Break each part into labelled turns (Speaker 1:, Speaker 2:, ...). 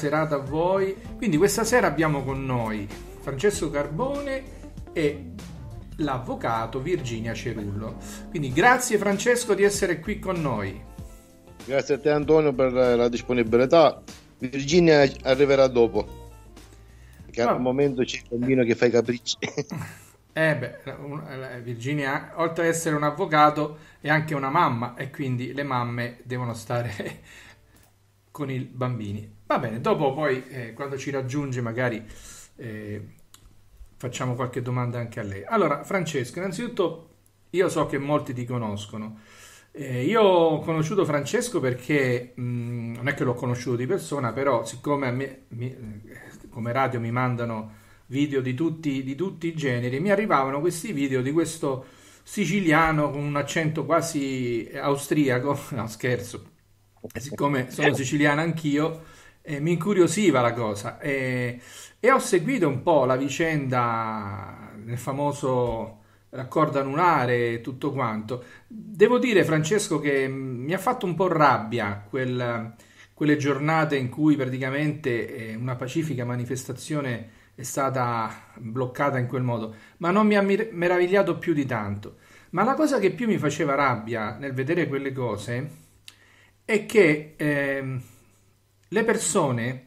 Speaker 1: serata a voi. Quindi questa sera abbiamo con noi Francesco Carbone e l'avvocato Virginia Cerullo. Quindi grazie Francesco di essere qui con noi.
Speaker 2: Grazie a te Antonio per la disponibilità. Virginia arriverà dopo. Che Ma... al momento c'è il bambino che fa i capricci.
Speaker 1: Eh beh, Virginia, oltre ad essere un avvocato, è anche una mamma e quindi le mamme devono stare con i bambini. Va bene, dopo poi eh, quando ci raggiunge magari eh, facciamo qualche domanda anche a lei. Allora, Francesco, innanzitutto io so che molti ti conoscono. Eh, io ho conosciuto Francesco perché mh, mm, non è che l'ho conosciuto di persona, però siccome a me, mi, eh, come radio mi mandano video di tutti, di tutti, i generi, mi arrivavano questi video di questo siciliano con un accento quasi austriaco, no scherzo, siccome sono siciliano anch'io, eh, mi incuriosiva la cosa e, e ho seguito un po' la vicenda nel famoso raccordo anulare e tutto quanto. Devo dire, Francesco, che mi ha fatto un po' rabbia quel, quelle giornate in cui praticamente eh, una pacifica manifestazione è stata bloccata in quel modo, ma non mi ha meravigliato più di tanto. Ma la cosa che più mi faceva rabbia nel vedere quelle cose è che... Eh, le persone...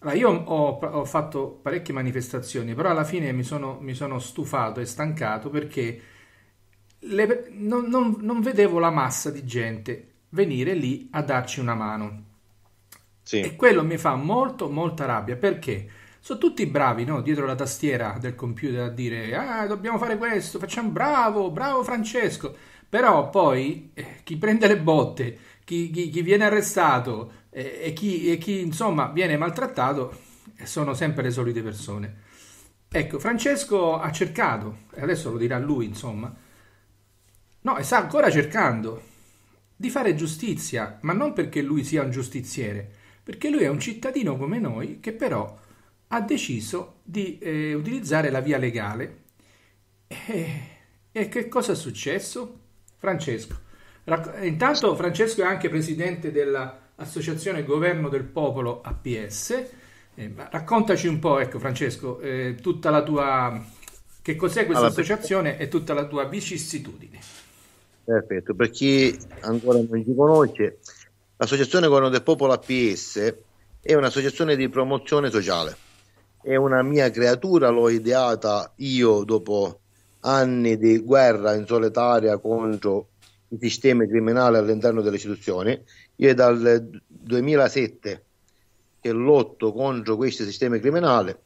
Speaker 1: Allora, io ho, ho fatto parecchie manifestazioni, però alla fine mi sono, mi sono stufato e stancato perché le, non, non, non vedevo la massa di gente venire lì a darci una mano. Sì. E quello mi fa molto, molta rabbia perché sono tutti bravi no? dietro la tastiera del computer a dire ah, dobbiamo fare questo, facciamo bravo, bravo Francesco. Però poi eh, chi prende le botte, chi, chi, chi viene arrestato, e, e, chi, e chi insomma viene maltrattato eh, sono sempre le solite persone. Ecco, Francesco ha cercato, e adesso lo dirà lui, insomma, no, sta ancora cercando di fare giustizia, ma non perché lui sia un giustiziere, perché lui è un cittadino come noi che però ha deciso di eh, utilizzare la via legale. E, e, che cosa è successo? Francesco. Racc- intanto Francesco è anche presidente della Associazione Governo del Popolo APS. Eh, raccontaci un po', ecco Francesco, eh, tutta la tua... che cos'è questa allora, associazione per... e tutta la tua vicissitudine.
Speaker 2: Perfetto, per chi ancora non ci conosce, l'Associazione Governo del Popolo APS è un'associazione di promozione sociale. È una mia creatura, l'ho ideata io dopo anni di guerra in solitaria contro il sistema criminale all'interno delle istituzioni io è dal 2007 che lotto contro questo sistema criminale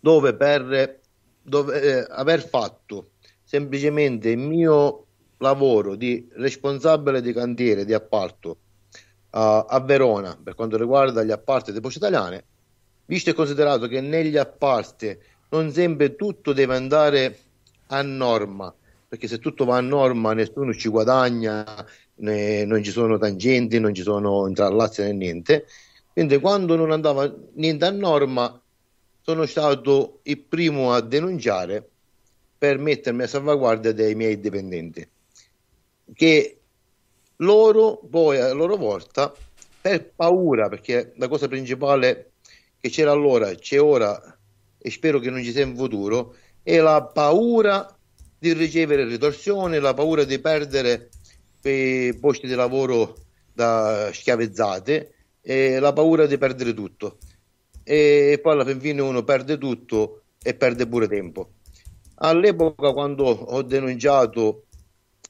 Speaker 2: dove per dove, eh, aver fatto semplicemente il mio lavoro di responsabile di cantiere di appalto a, a Verona per quanto riguarda gli appalti delle poste italiane, visto e considerato che negli appalti non sempre tutto deve andare a norma, perché se tutto va a norma nessuno ci guadagna, né, non ci sono tangenti, non ci sono intrallazzi né niente. Quindi quando non andava niente a norma sono stato il primo a denunciare per mettermi a salvaguardia dei miei dipendenti che loro poi a loro volta per paura perché la cosa principale che c'era allora c'è ora e spero che non ci sia in futuro è la paura di ricevere ritorsioni la paura di perdere e posti di lavoro da schiavezzate e la paura di perdere tutto. E poi alla fine uno perde tutto e perde pure tempo. All'epoca quando ho denunciato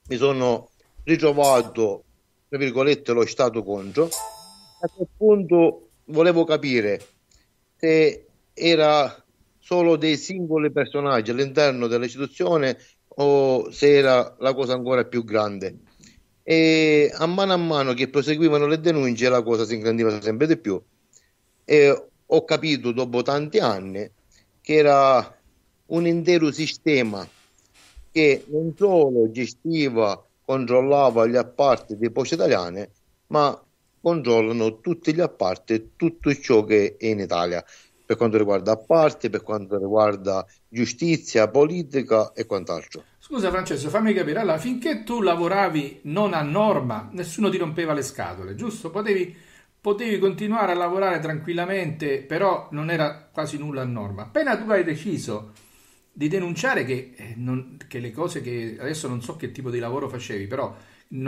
Speaker 2: mi sono ritrovato, tra virgolette, lo Stato contro. A quel punto volevo capire se era solo dei singoli personaggi all'interno dell'istituzione o se era la cosa ancora più grande e a mano a mano che proseguivano le denunce la cosa si ingrandiva sempre di più e ho capito dopo tanti anni che era un intero sistema che non solo gestiva, controllava gli apparti di Poste Italiane, ma controllano tutti gli apparti, tutto ciò che è in Italia, per quanto riguarda apparti, per quanto riguarda giustizia, politica e quant'altro.
Speaker 1: Scusa Francesco, fammi capire, allora finché tu lavoravi non a norma, nessuno ti rompeva le scatole, giusto? Potevi, potevi continuare a lavorare tranquillamente, però non era quasi nulla a norma. Appena tu hai deciso di denunciare che, eh, non, che le cose che adesso non so che tipo di lavoro facevi, però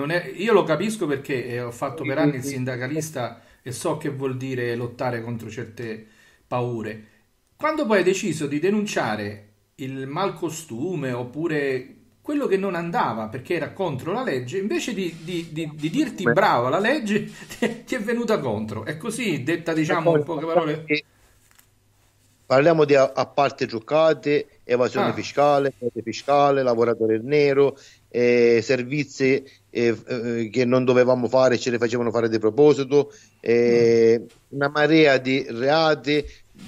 Speaker 1: è, io lo capisco perché eh, ho fatto per anni il sindacalista e so che vuol dire lottare contro certe paure. Quando poi hai deciso di denunciare il malcostume oppure quello che non andava perché era contro la legge, invece di, di, di, di dirti Beh. bravo alla legge, ti è venuta contro. È così, detta diciamo poi, in poche parole.
Speaker 2: Parliamo di apparte giocate, evasione ah. fiscale, frode fiscale, lavoratore nero, eh, servizi eh, eh, che non dovevamo fare, ce le facevano fare di proposito, eh, mm. una marea di reati,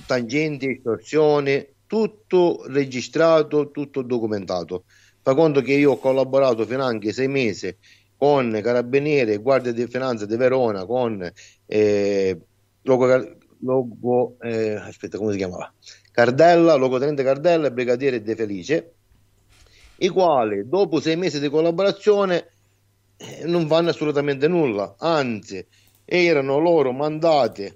Speaker 2: tangenti, estorsioni, tutto registrato, tutto documentato. Fa conto che io ho collaborato fino anche sei mesi con Carabinieri, Guardia di Finanza di Verona, con eh, logo, logo eh, aspetta come si chiamava? Cardella, locotenente Cardella e brigadiere De Felice, i quali dopo sei mesi di collaborazione eh, non fanno assolutamente nulla, anzi erano loro mandati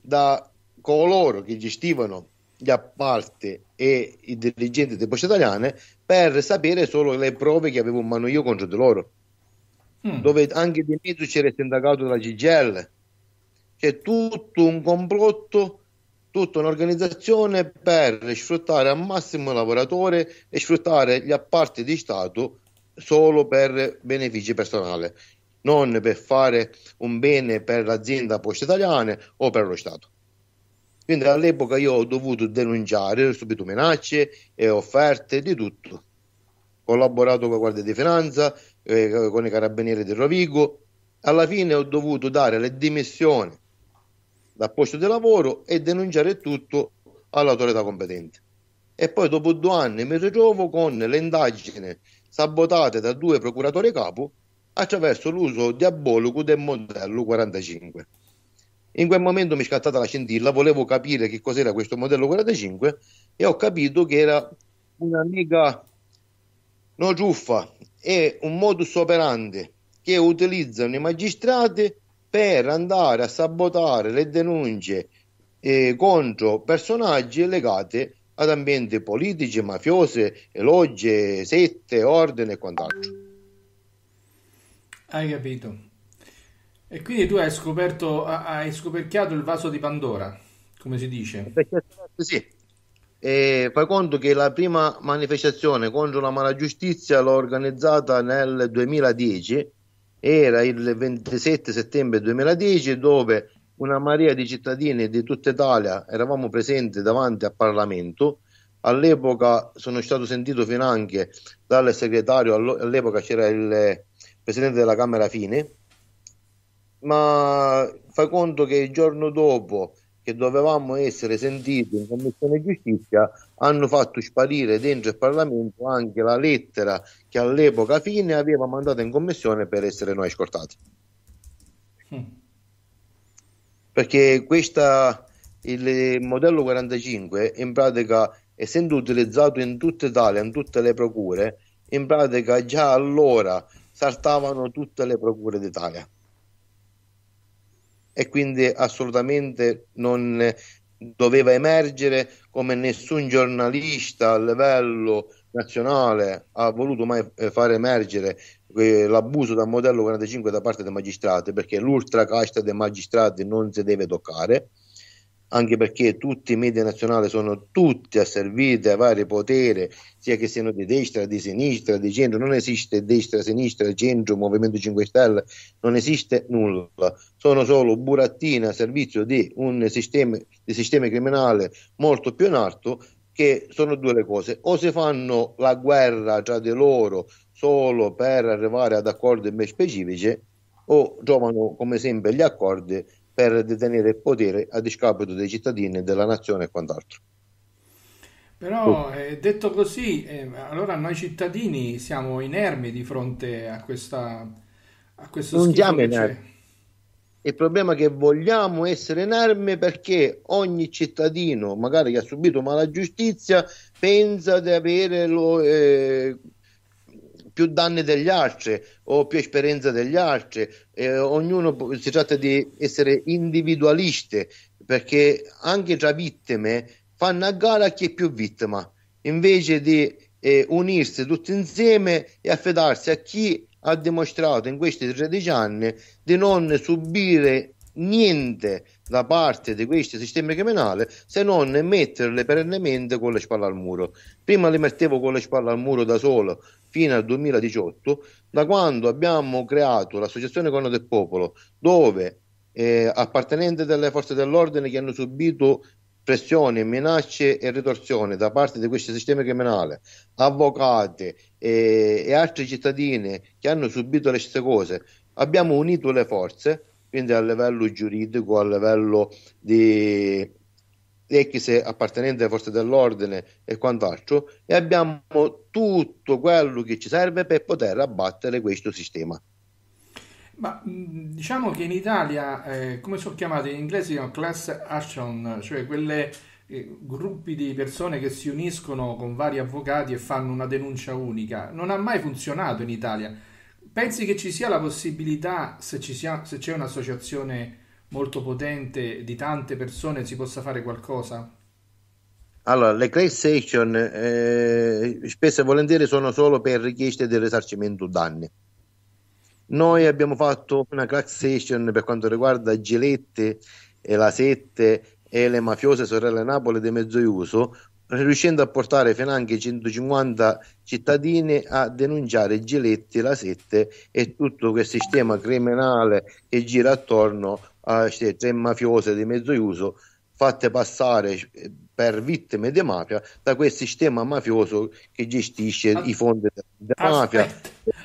Speaker 2: da coloro che gestivano gli appalti e i dirigenti delle poste italiane per sapere solo le prove che avevo in mano io contro di loro. Mm. Dove anche di mezzo c'era il sindacato della CGL. C'è tutto un complotto, tutta un'organizzazione per sfruttare al massimo il lavoratore e sfruttare gli appalti di Stato solo per benefici personali, non per fare un bene per l'azienda Poste Italiane o per lo Stato. Quindi all'epoca io ho dovuto denunciare, ho subito minacce e offerte di tutto. Ho collaborato con la Guardia di Finanza, eh, con i carabinieri di Rovigo. Alla fine ho dovuto dare le dimissioni dal posto di lavoro e denunciare tutto all'autorità competente. E poi dopo due anni mi ritrovo con le indagini sabotate da due procuratori capo attraverso l'uso diabolico del modello 45. In quel momento mi è scattata la scintilla, volevo capire che cos'era questo modello 45 e ho capito che era una mega no giuffa, è un modus operandi che utilizzano i magistrati per andare a sabotare le denunce eh, contro personaggi legati ad ambienti politici, mafiose, logge, sette, ordine e quant'altro.
Speaker 1: Hai capito? E quindi tu hai scoperto, hai scoperchiato il vaso di Pandora, come si dice? Sì. E fai
Speaker 2: conto che la prima manifestazione contro la mala giustizia l'ho organizzata nel 2010, era il 27 settembre 2010, dove una marea di cittadini di tutta Italia eravamo presenti davanti al Parlamento. All'epoca sono stato sentito finanche dal segretario, all'epoca c'era il presidente della Camera Fine, ma fai conto che il giorno dopo che dovevamo essere sentiti in Commissione Giustizia hanno fatto sparire dentro il Parlamento anche la lettera che all'epoca fine aveva mandato in Commissione per essere noi scortati. Mm. Hm. Perché questa, il modello 45 in pratica essendo utilizzato in tutta Italia, in tutte le procure, in pratica già allora saltavano tutte le procure d'Italia e quindi assolutamente non doveva emergere come nessun giornalista a livello nazionale ha voluto mai eh, far emergere eh, l'abuso dal modello 45 da parte dei magistrati perché l'ultra casta dei magistrati non si deve toccare anche perché tutti i media nazionali sono tutti asserviti a vari poteri, sia che siano di destra, di sinistra, di centro, non esiste destra, sinistra, centro, Movimento 5 Stelle, non esiste nulla, sono solo burattini a servizio di un sistema, di sistema criminale molto più in alto che sono due le cose, o si fanno la guerra tra di loro solo per arrivare ad accordi ben specifici o trovano come sempre gli accordi per detenere il potere a discapito dei cittadini, della nazione e quant'altro.
Speaker 1: Però boh. eh, detto così, eh, allora noi cittadini siamo inermi di fronte a questa a questo non siamo inermi. Il problema è che vogliamo
Speaker 2: essere inermi perché ogni cittadino, magari che ha subito mala giustizia, pensa di avere lo, eh, più danni degli altri o più esperienza degli altri. Eh, ognuno si tratta di essere individualiste perché anche tra vittime fanno a gara chi è più vittima invece di eh, unirsi tutti insieme e affidarsi a chi ha dimostrato in questi 13 anni di non subire niente da parte di questi sistemi criminali se non metterle perennemente con le spalle al muro. Prima le mettevo con le spalle al muro da solo fino al 2018, da quando abbiamo creato l'associazione Corno del Popolo, dove eh, appartenenti delle forze dell'ordine che hanno subito pressioni, minacce e ritorsioni da parte di questo sistema criminale, avvocati e, eh, e altri cittadini che hanno subito le stesse cose, abbiamo unito le forze, quindi a livello giuridico, a livello di ex appartenenti alle forze dell'ordine e quant'altro e abbiamo tutto quello che ci serve per poter abbattere questo sistema.
Speaker 1: Ma diciamo che in Italia, eh, come sono chiamate in inglese, sono class action, cioè quelle eh, gruppi di persone che si uniscono con vari avvocati e fanno una denuncia unica, non ha mai funzionato in Italia. Pensi che ci sia la possibilità, se, sia, se c'è un'associazione molto potente di tante persone si possa fare qualcosa?
Speaker 2: Allora, le class action eh, spesso e volentieri sono solo per richieste del risarcimento danni. Noi abbiamo fatto una class action per quanto riguarda Giletti e la Sette e le mafiose sorelle Napoli di Mezzoiuso, riuscendo a portare fino anche 150 cittadini a denunciare Giletti, la Sette e tutto quel sistema criminale che gira attorno a tre mafiose di mezzo uso fatte passare eh, per vittime di mafia da quel sistema mafioso che gestisce As- i fondi della mafia.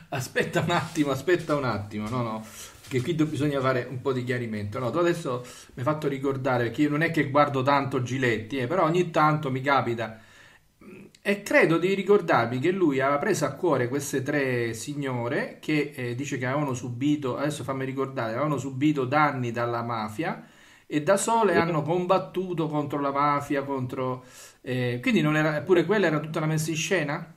Speaker 1: Aspetta un attimo, aspetta un attimo, no no, che qui do- bisogna fare un po' di chiarimento. No, tu adesso mi hai fatto ricordare che io non è che guardo tanto Giletti, eh, però ogni tanto mi capita e credo di ricordarvi che lui aveva preso a cuore queste tre signore che eh, dice che avevano subito, adesso fammi ricordare, avevano subito danni dalla mafia e da sole hanno combattuto contro la mafia, contro... Eh, quindi non era, pure quella era tutta una messa in scena?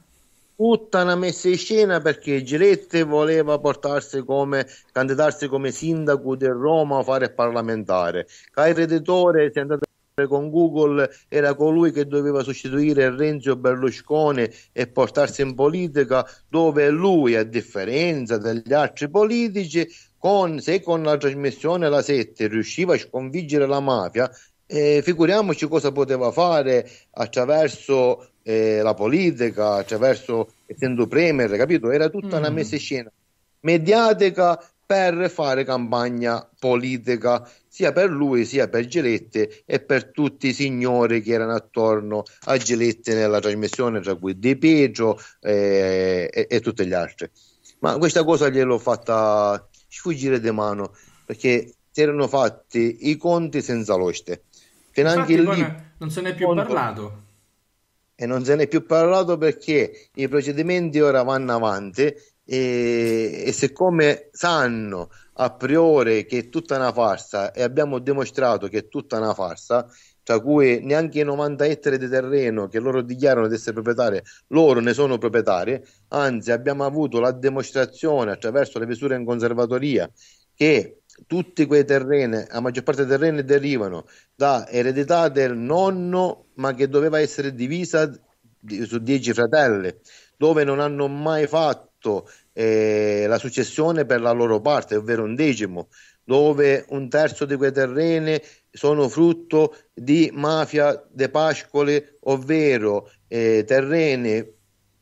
Speaker 2: Tutta una messa in scena perché Girette voleva portarsi come candidarsi come sindaco di Roma a fare parlamentare. Cai Redetore si è andato con Google era colui che doveva sostituire Renzo Berlusconi e portarsi in politica dove lui, a differenza degli altri politici, con, se con la trasmissione La 7 riusciva a sconfiggere la mafia, eh, figuriamoci cosa poteva fare attraverso eh, la politica, attraverso essendo premier, capito? Era tutta mm. una messa in scena mediatica per fare campagna politica sia per lui sia per Gelette e per tutti i signori che erano attorno a Gelette nella trasmissione, tra cui De Pietro eh, e, e tutti gli altri. Ma questa cosa gliel'ho fatta sfuggire di mano perché si erano fatti i conti senza l'oste. Finanche Infatti, lì,
Speaker 1: non se n'è più conto... parlato
Speaker 2: e non se n'è più parlato perché i procedimenti ora vanno avanti e, e siccome sanno a priori che è tutta una farsa e abbiamo dimostrato che è tutta una farsa, tra cui neanche i 90 ettari di terreno che loro dichiarano di essere proprietari, loro ne sono proprietari, anzi abbiamo avuto la dimostrazione attraverso le misure in conservatoria che tutti quei terreni, la maggior parte dei terreni derivano da eredità del nonno, ma che doveva essere divisa su 10 fratelli, dove non hanno mai fatto fatto eh, la successione per la loro parte, ovvero un decimo, dove un terzo di quei terreni sono frutto di mafia de pascole, ovvero eh, terreni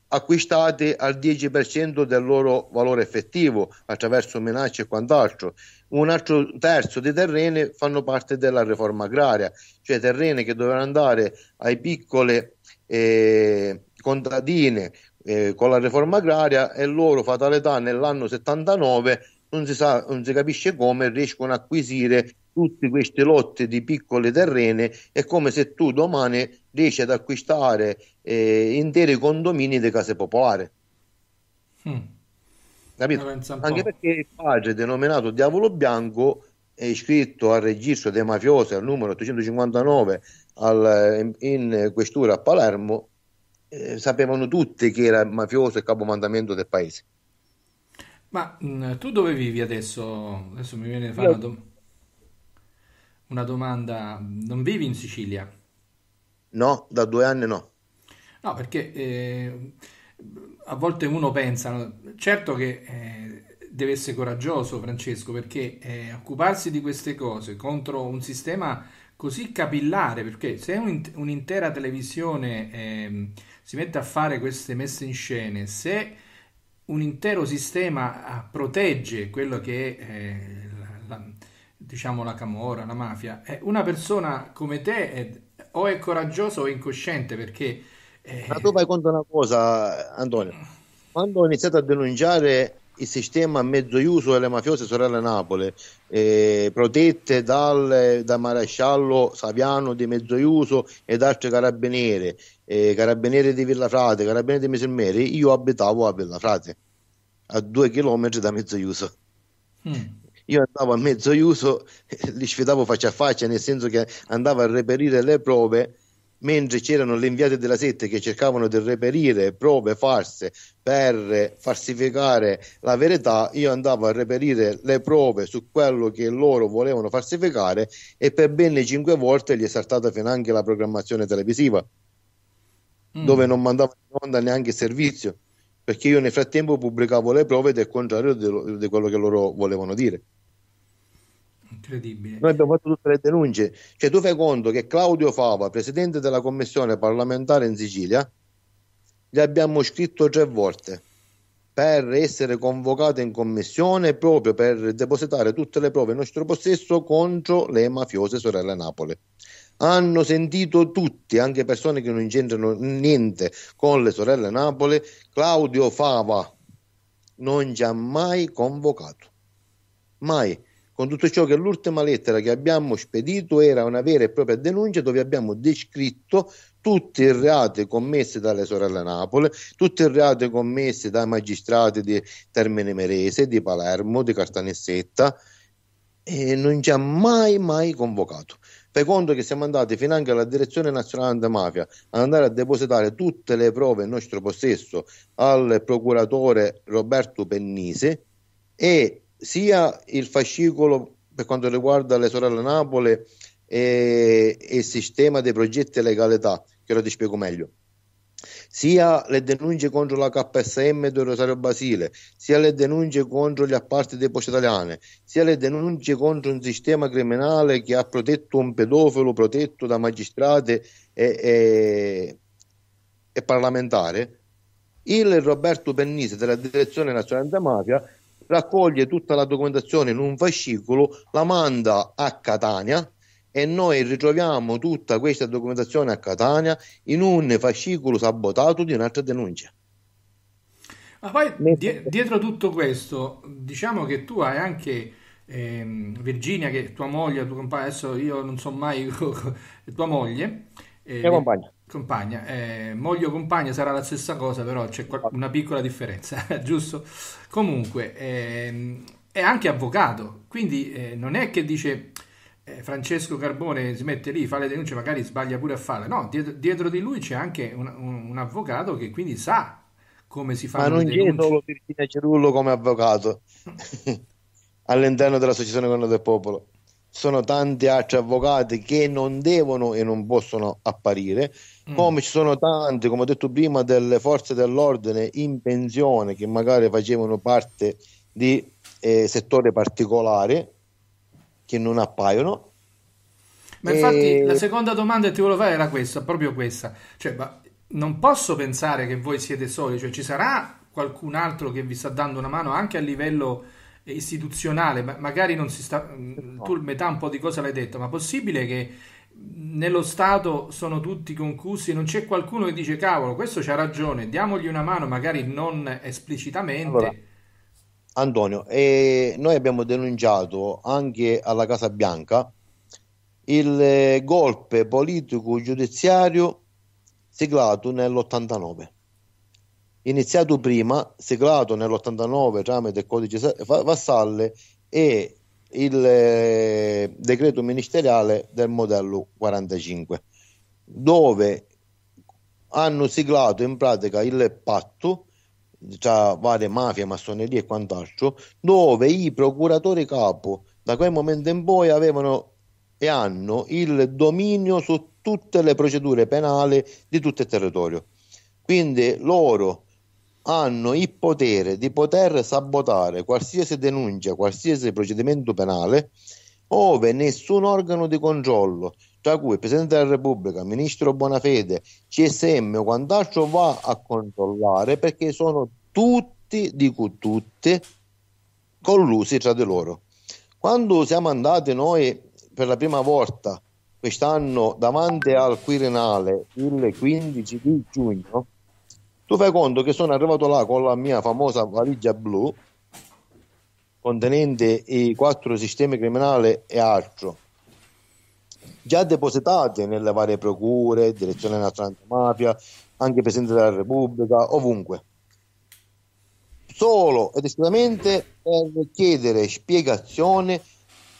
Speaker 2: acquistati al 10% del loro valore effettivo attraverso minacce e quant'altro. Un altro terzo dei terreni fanno parte della riforma agraria, cioè terreni che dovranno andare ai piccoli eh, contadine eh, con la riforma agraria e loro, fatalità, nell'anno 79 non si, sa, non si capisce come riescono ad acquisire tutte queste lotte di piccole terrene è come se tu domani riesci ad acquistare eh, interi condomini di case popolari. Hmm. Capito? Eh, Anche perché il padre denominato Diavolo Bianco è iscritto al registro dei mafiosi al numero 859 al, in, in questura a Palermo eh, sapevano tutti che era mafioso e capomandamento del paese.
Speaker 1: Ma mh, mm, tu dove vivi adesso? Adesso mi viene a fare Io... una, dom- una domanda. Non vivi in Sicilia?
Speaker 2: No, da due anni no.
Speaker 1: No, perché eh, a volte uno pensa, certo che eh, deve essere coraggioso Francesco, perché eh, occuparsi di queste cose contro un sistema così capillare, perché se un'intera televisione ehm, si mette a fare queste messe in scene, se un intero sistema ah, protegge quello che è eh, la, la, diciamo la camorra, la mafia, eh, una persona come te è, o è coraggiosa o è incosciente perché... È...
Speaker 2: Eh, Ma tu fai conto una cosa, Antonio, quando ho iniziato a denunciare il sistema mezzo iuso delle mafiose sorelle Napoli, eh, protette dal, dal, maresciallo Saviano di mezzo Mezzoiuso ed altri carabinieri, eh, Carabinieri di Villafrate, Carabinieri di Meselmeri, io abitavo a Villafrate, a due chilometri da Mezzoiuso. Mm. Io andavo a Mezzoiuso, li sfidavo faccia a faccia, nel senso che andavo a reperire le prove, mentre c'erano le inviate della sette che cercavano di reperire prove false per falsificare la verità, io andavo a reperire le prove su quello che loro volevano falsificare e per ben cinque volte gli è saltata finanche la programmazione televisiva. Mm. dove non mandavo in onda neanche il servizio, perché io nel frattempo pubblicavo le prove del contrario di quello che loro volevano dire.
Speaker 1: Incredibile. Noi
Speaker 2: abbiamo fatto tutte le denunce. Cioè, tu fai conto che Claudio Fava, presidente della commissione parlamentare in Sicilia, gli abbiamo scritto tre volte per essere convocato in commissione proprio per depositare tutte le prove in nostro possesso contro le mafiose sorelle Napoli hanno sentito tutti, anche persone che non c'entrano niente con le sorelle Napoli, Claudio Fava non ci ha mai convocato. Mai. Con tutto ciò che l'ultima lettera che abbiamo spedito era una vera e propria denuncia dove abbiamo descritto tutti i reati commessi dalle sorelle Napoli, tutti i reati commessi dai magistrati di Termine Merese, di Palermo, di Castanissetta e non ci ha mai mai convocato Fai conto che siamo andati fino anche alla Direzione Nazionale Antimafia ad andare a depositare tutte le prove in nostro possesso al procuratore Roberto Pennise e sia il fascicolo per quanto riguarda le sorelle Napoli e, il sistema dei progetti legalità, che ora ti spiego meglio sia le denunce contro la KSM di Rosario Basile, sia le denunce contro gli apparti dei Poste Italiane, sia le denunce contro un sistema criminale che ha protetto un pedofilo protetto da magistrate e, e, e parlamentare, il Roberto Pennise della Direzione Nazionale Antimafia raccoglie tutta la documentazione in un fascicolo, la manda a Catania e noi ritroviamo tutta questa documentazione a Catania in un fascicolo sabotato di un'altra denuncia.
Speaker 1: Ma poi di- dietro tutto questo, diciamo che tu hai anche ehm, Virginia, che tua moglie, tua compagna, adesso io non so mai, tua moglie, eh, compagna. Compagna, eh, moglie o compagna sarà la stessa cosa, però c'è una piccola differenza, giusto? Comunque, ehm, è anche avvocato, quindi eh, non è che dice eh, Francesco Carbone smette lì, fa le denunce, magari sbaglia pure a farle. No, dietro, dietro di lui c'è anche un, un, un, avvocato che quindi sa come si fa. Ma non c'è solo
Speaker 2: Virginia Cerullo come avvocato all'interno dell'Associazione Corno del Popolo. Sono tanti altri avvocati che non devono e non possono apparire, mm. come ci sono tanti, come ho detto prima, delle forze dell'ordine in pensione che magari facevano parte di eh, settore particolare che non appaiono.
Speaker 1: Ma e... infatti la seconda domanda che ti volevo fare era questa, proprio questa. Cioè, non posso pensare che voi siete soli, cioè ci sarà qualcun altro che vi sta dando una mano anche a livello istituzionale, ma magari non si sta... Mm, tu metà un po' di cosa l'hai detto, ma possibile che nello Stato sono tutti concussi, non c'è qualcuno che dice cavolo, questo c'ha ragione, diamogli una mano, magari non esplicitamente. Allora
Speaker 2: Antonio, e noi abbiamo denunciato anche alla Casa Bianca il eh, golpe politico-giudiziario siglato nell'89. Iniziato prima, siglato nell'89 tramite il codice Vassalle e il eh, decreto ministeriale del modello 45, dove hanno siglato in pratica il patto tra varie mafie, massonerie e quant'altro, dove i procuratori capo da quel momento in poi avevano e hanno il dominio su tutte le procedure penali di tutto il territorio. Quindi loro hanno il potere di poter sabotare qualsiasi denuncia, qualsiasi procedimento penale, ove nessun organo di controllo, tra cui il Presidente della Repubblica, il Ministro Bonafede, CSM o quant'altro va a controllare perché sono tutti, dico tutti, collusi tra di loro. Quando siamo andati noi per la prima volta quest'anno davanti al Quirinale il 15 di giugno, tu fai conto che sono arrivato là con la mia famosa valigia blu contenente i quattro sistemi criminali e altro già depositate nelle varie procure, Direzione Nazionale Antimafia, anche Presidente della Repubblica, ovunque. Solo ed esclusivamente per chiedere spiegazione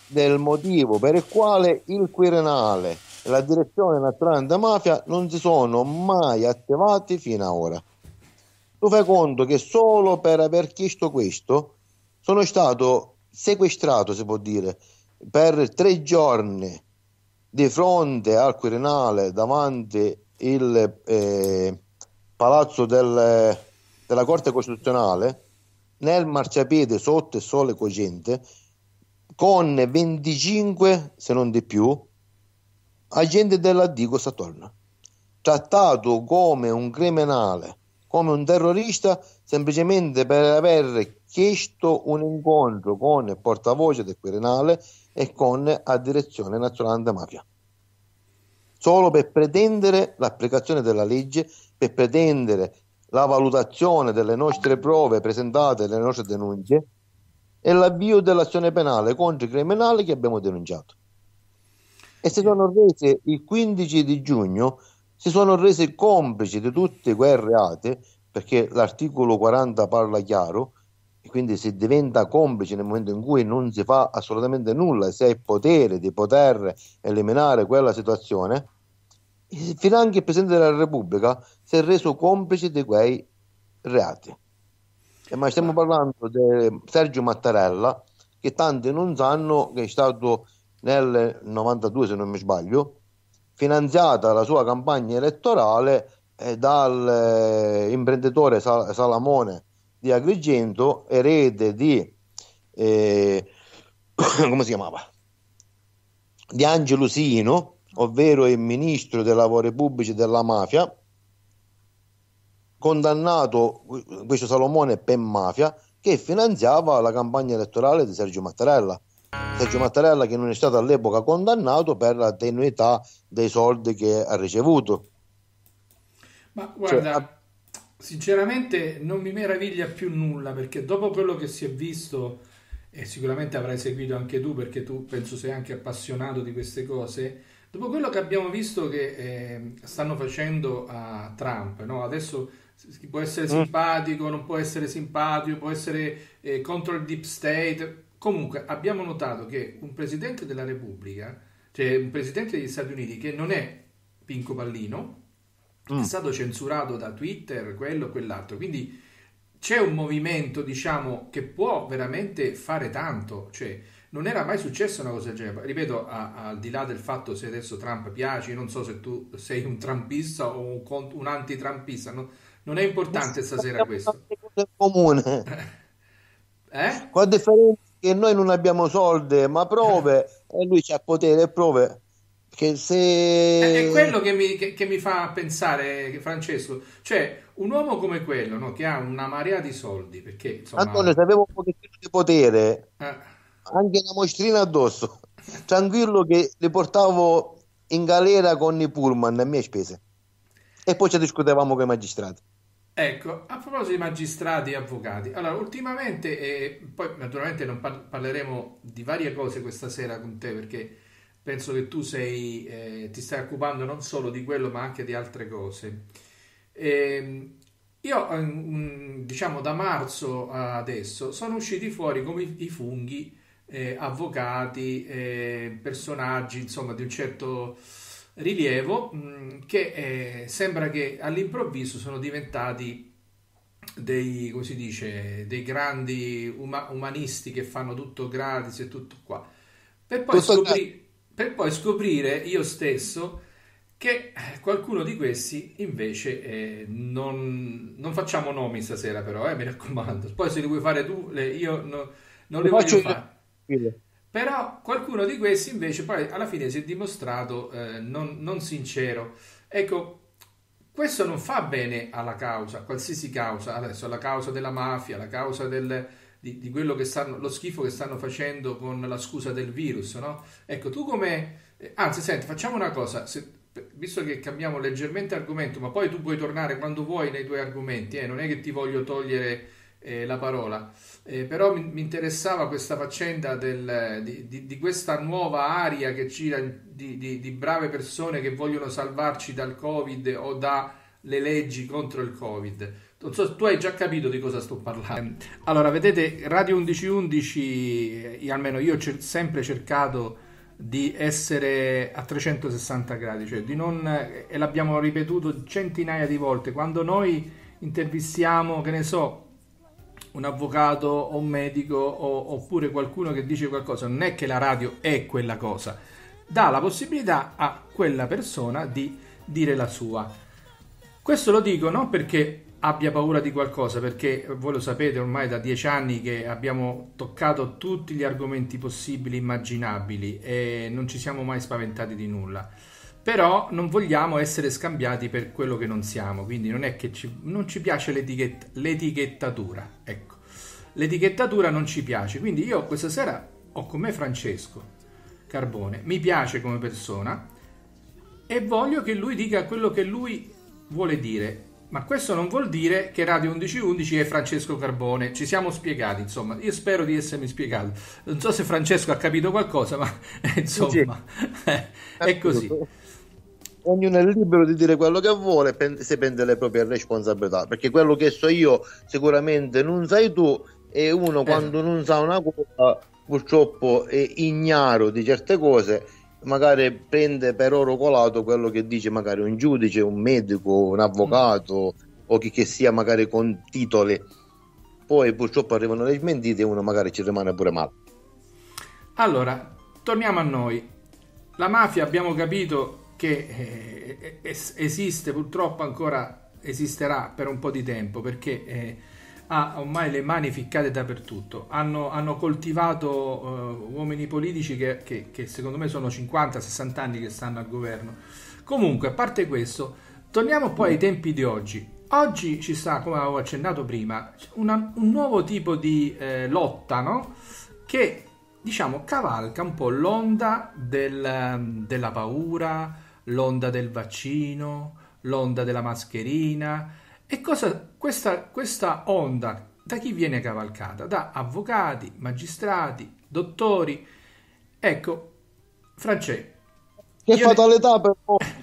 Speaker 2: del motivo per il quale il Quirinale e la Direzione Nazionale Antimafia non si sono mai attivati fino ad ora. Tu fai conto che solo per aver chiesto questo sono stato sequestrato, si può dire, per tre giorni di fronte al Quirinale, davanti il eh, palazzo del, della Corte Costituzionale, nel marciapiede sotto il sole cogente, con 25, se non di più, agenti della Digos attorno, trattato come un criminale, come un terrorista, semplicemente per aver chiesto un incontro con il portavoce del Quirinale e con a Direzione Nazionale Antimafia. Solo per pretendere l'applicazione della legge, per pretendere la valutazione delle nostre prove presentate, delle nostre denunce e l'avvio dell'azione penale contro i criminali che abbiamo denunciato. E si sono rese il 15 di giugno, si sono rese complici di tutti quei reati, perché l'articolo 40 parla chiaro, e quindi se diventa complice nel momento in cui non si fa assolutamente nulla, se ha il potere di poter eliminare quella situazione, fino anche il Presidente della Repubblica si è reso complice di quei reati. E eh, ma stiamo parlando di Sergio Mattarella, che tanti non sanno che è stato nel 92, se non mi sbaglio, finanziata la sua campagna elettorale eh, dall'imprenditore eh, Sal- Salamone di Agrigento, erede di, eh, come si chiamava? Di Angelo Sino, ovvero il ministro dei lavori pubblici della mafia, condannato questo Salomone per mafia che finanziava la campagna elettorale di Sergio Mattarella. Sergio Mattarella che non è stato all'epoca condannato per la tenuità dei soldi che ha ricevuto.
Speaker 1: Ma guarda, cioè, Sinceramente non mi meraviglia più nulla perché dopo quello che si è visto e sicuramente avrai seguito anche tu perché tu penso sei anche appassionato di queste cose, dopo quello che abbiamo visto che eh, stanno facendo a Trump, no? adesso può essere mm. simpatico, non può essere simpatico, può essere eh, contro il deep state, comunque abbiamo notato che un presidente della Repubblica, cioè un presidente degli Stati Uniti che non è Pinco Pallino, mm. è stato censurato da Twitter, quello, quell'altro. Quindi c'è un movimento, diciamo, che può veramente fare tanto. Cioè, non era mai successo una cosa del genere. Ripeto, a, a, al di là del fatto se adesso Trump piace, non so se tu sei un trumpista o un, un anti no? non è importante stasera questo.
Speaker 2: Comune. eh? Qua differenza che noi non abbiamo soldi, ma prove, e lui c'ha potere e prove. Che se... È quello che
Speaker 1: mi, che, che mi fa pensare, Francesco. Cioè, un uomo come quello, no, che ha una marea di soldi, perché... Insomma... Antonio,
Speaker 2: sapevo un pochettino di potere, eh. anche una mostrina addosso. Tranquillo che li portavo in galera con i pullman a mie spese. E poi ci discutevamo con i magistrati.
Speaker 1: Ecco, a proposito di magistrati e avvocati, allora ultimamente, eh, poi naturalmente non par- parleremo di varie cose questa sera con te perché penso che tu sei, eh, ti stai occupando non solo di quello ma anche di altre cose. E ehm, io, ehm, diciamo da marzo ad adesso, sono usciti fuori come i funghi, eh, avvocati, eh, personaggi, insomma, di un certo rilievo, mh, mm, che eh, sembra che all'improvviso sono diventati dei, come si dice, dei grandi uma- umanisti che fanno tutto gratis e tutto qua. Per poi scoprire per poi scoprire io stesso che eh, qualcuno di questi invece eh, non, non, facciamo nomi stasera però, eh, mi raccomando, poi se li vuoi fare tu, le, io no, non li voglio fare. Io. Però qualcuno di questi invece poi alla fine si è dimostrato eh, non, non sincero. Ecco, questo non fa bene alla causa, a qualsiasi causa, adesso alla causa della mafia, alla causa del, di, di, quello che stanno, lo schifo che stanno facendo con la scusa del virus, no? Ecco, tu come... Eh, anzi, senti, facciamo una cosa, se, visto che cambiamo leggermente argomento, ma poi tu puoi tornare quando vuoi nei tuoi argomenti, eh? non è che ti voglio togliere eh, la parola, eh, però mi, mi, interessava questa faccenda del, di, di, di, questa nuova aria che gira di, di brave persone che vogliono salvarci dal Covid o dalle leggi contro il Covid. Non so, tu hai già capito di cosa sto parlando. Ehm, allora, vedete, Radio 1111, eh, almeno io ho cer- sempre cercato di essere a 360 gradi, cioè di non, eh, e l'abbiamo ripetuto centinaia di volte, quando noi intervistiamo, che ne so, un avvocato o un medico o, oppure qualcuno che dice qualcosa, non è che la radio è quella cosa, dà la possibilità a quella persona di dire la sua. Questo lo dico non perché abbia paura di qualcosa perché voi lo sapete ormai da dieci anni che abbiamo toccato tutti gli argomenti possibili immaginabili e non ci siamo mai spaventati di nulla però non vogliamo essere scambiati per quello che non siamo quindi non è che ci, non ci piace l'etichetta, l'etichettatura ecco l'etichettatura non ci piace quindi io questa sera ho con me Francesco Carbone mi piace come persona e voglio che lui dica quello che lui vuole dire ma questo non vuol dire che Radio 1111 è Francesco Carbone, ci siamo spiegati, insomma, io spero di essermi spiegato, non so se Francesco ha capito qualcosa, ma insomma, eh, è così.
Speaker 2: Ognuno è libero di dire quello che vuole se prende le proprie responsabilità, perché quello che so io sicuramente non sai tu e uno eh. quando eh. non sa una cosa purtroppo è ignaro di certe cose magari prende per oro colato quello che dice magari un giudice, un medico, un avvocato mm. o chi che sia magari con titoli. Poi purtroppo arrivano le smentite e uno magari ci rimane pure male.
Speaker 1: Allora, torniamo a noi. La mafia abbiamo capito che eh, esiste, purtroppo ancora esisterà per un po' di tempo perché... Eh, ha ormai le mani ficcate dappertutto. Hanno, hanno coltivato uh, uomini politici che, che, che, secondo me sono 50-60 anni che stanno al governo. Comunque, a parte questo, torniamo poi ai tempi di oggi. Oggi ci sta, come avevo accennato prima, una, un nuovo tipo di eh, lotta no? che diciamo cavalca un po' l'onda del, della paura, l'onda del vaccino, l'onda della mascherina e cosa, questa, questa onda da chi viene cavalcata? Da avvocati, magistrati, dottori. Ecco, Francesco.
Speaker 2: Che fatalità ne... per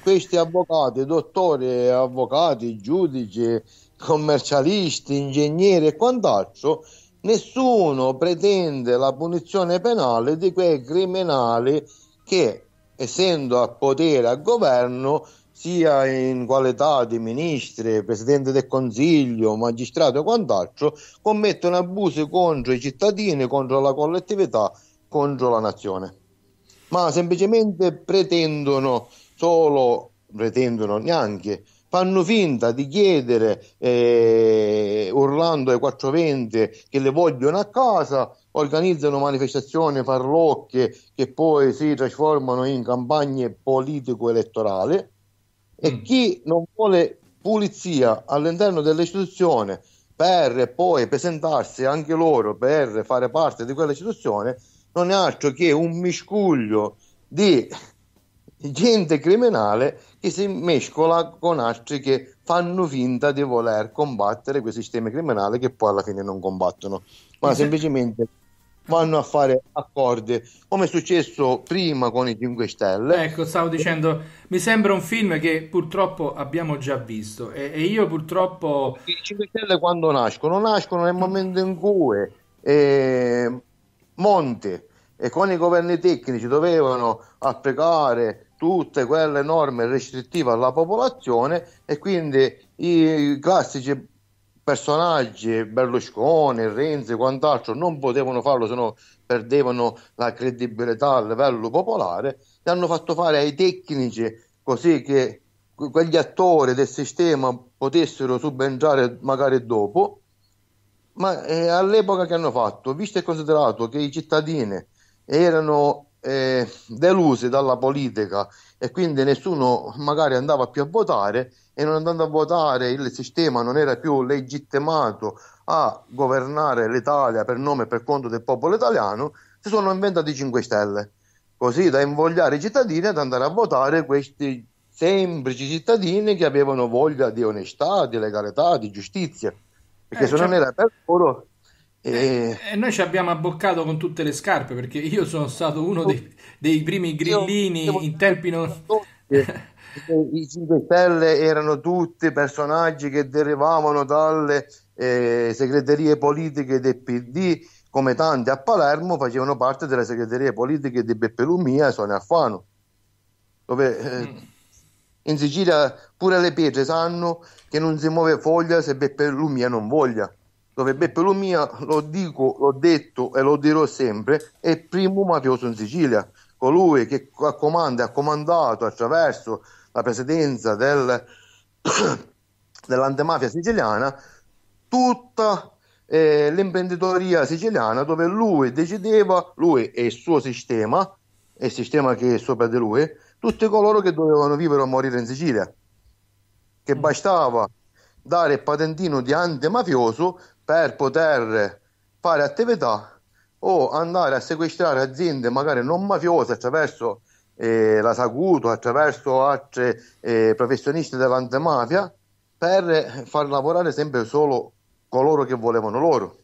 Speaker 2: questi avvocati, dottori, avvocati, giudici, commercialisti, ingegneri e quant'altro, nessuno pretende la punizione penale di quei criminali che, essendo a potere, a governo, sia in qualità di ministri, presidente del consiglio, magistrato e quant'altro, commettono abusi contro i cittadini, contro la collettività, contro la nazione. Ma semplicemente pretendono solo, pretendono neanche, fanno finta di chiedere, eh, urlando ai 420 che le vogliono a casa, organizzano manifestazioni farlocche che poi si trasformano in campagne politico-elettorali e mm. chi non vuole pulizia all'interno dell'istituzione per poi presentarsi anche loro per fare parte di quell'istituzione non è altro che un miscuglio di gente criminale che si mescola con altri che fanno finta di voler combattere quei sistemi criminali che poi alla fine non combattono, ma semplicemente vanno a fare accordi, come è successo prima con i 5 Stelle. Ecco, stavo dicendo,
Speaker 1: mi sembra un film che purtroppo abbiamo già visto e, e io purtroppo... I 5 Stelle quando nascono? Nascono nel momento in cui eh,
Speaker 2: Monte e con i governi tecnici dovevano applicare tutte quelle norme restrittive alla popolazione e quindi i classici personaggi, Berlusconi, Renzi e quant'altro, non potevano farlo se no perdevano la credibilità a livello popolare, le hanno fatto fare ai tecnici così che quegli attori del sistema potessero subentrare magari dopo, ma eh, all'epoca che hanno fatto, visto e considerato che i cittadini erano eh, delusi dalla politica e quindi nessuno magari andava più a votare e non andando a votare il sistema non era più legittimato a governare l'Italia per nome e per conto del popolo italiano, si sono inventati i 5 Stelle, così da invogliare i cittadini ad andare a votare questi semplici cittadini che avevano voglia di onestà, di legalità,
Speaker 1: di giustizia, perché eh, se certo. non era per loro e... Eh, eh, e... noi ci abbiamo abboccato con tutte le scarpe perché io sono stato uno dei, dei primi grillini io, io... in Terpino.
Speaker 2: Eh, I 5 Stelle erano tutti personaggi che derivavano dalle eh, segreterie politiche del PD, come tanti a Palermo facevano parte delle segreterie politiche di Beppe Lumia e Sonia Alfano. Dove, eh, mm. in Sicilia pure le pietre sanno che non si muove foglia se Beppe Lumia non voglia dove Beppe Lumia, lo dico, l'ho detto e lo dirò sempre, è il primo mafioso in Sicilia, colui che comanda, ha comandato attraverso la presidenza del, dell'antemafia siciliana tutta eh, l'imprenditoria siciliana dove lui decideva, lui e il suo sistema, e il sistema che è sopra di lui, tutti coloro che dovevano vivere o morire in Sicilia, che mm. bastava dare il patentino di antemafioso per poter fare attività o andare a sequestrare aziende magari non mafiose attraverso eh, la Saguto, attraverso altri eh, professionisti dell'antimafia per far lavorare sempre solo coloro che volevano loro.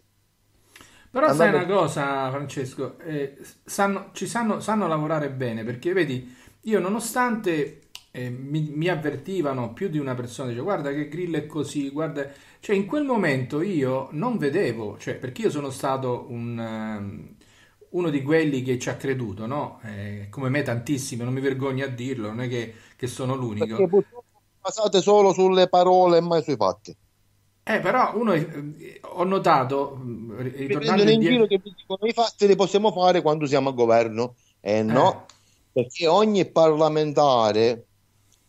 Speaker 1: Però Andando... sai una cosa, Francesco, eh, sanno, ci sanno, sanno lavorare bene perché vedi, io nonostante eh, mi, mi, avvertivano più di una persona, dice guarda che grill è così, guarda... Cioè in quel momento io non vedevo, cioè, perché io sono stato un, ehm, uno di quelli che ci ha creduto, no? Eh, come me tantissimi, non mi vergogno a dirlo, non è che, che sono l'unico.
Speaker 2: basate solo sulle parole e mai sui fatti.
Speaker 1: Eh, però uno eh, ho notato mm, ritornando in indietro... giro che dicono i
Speaker 2: fatti li possiamo fare quando siamo a governo. Eh no, eh. perché ogni parlamentare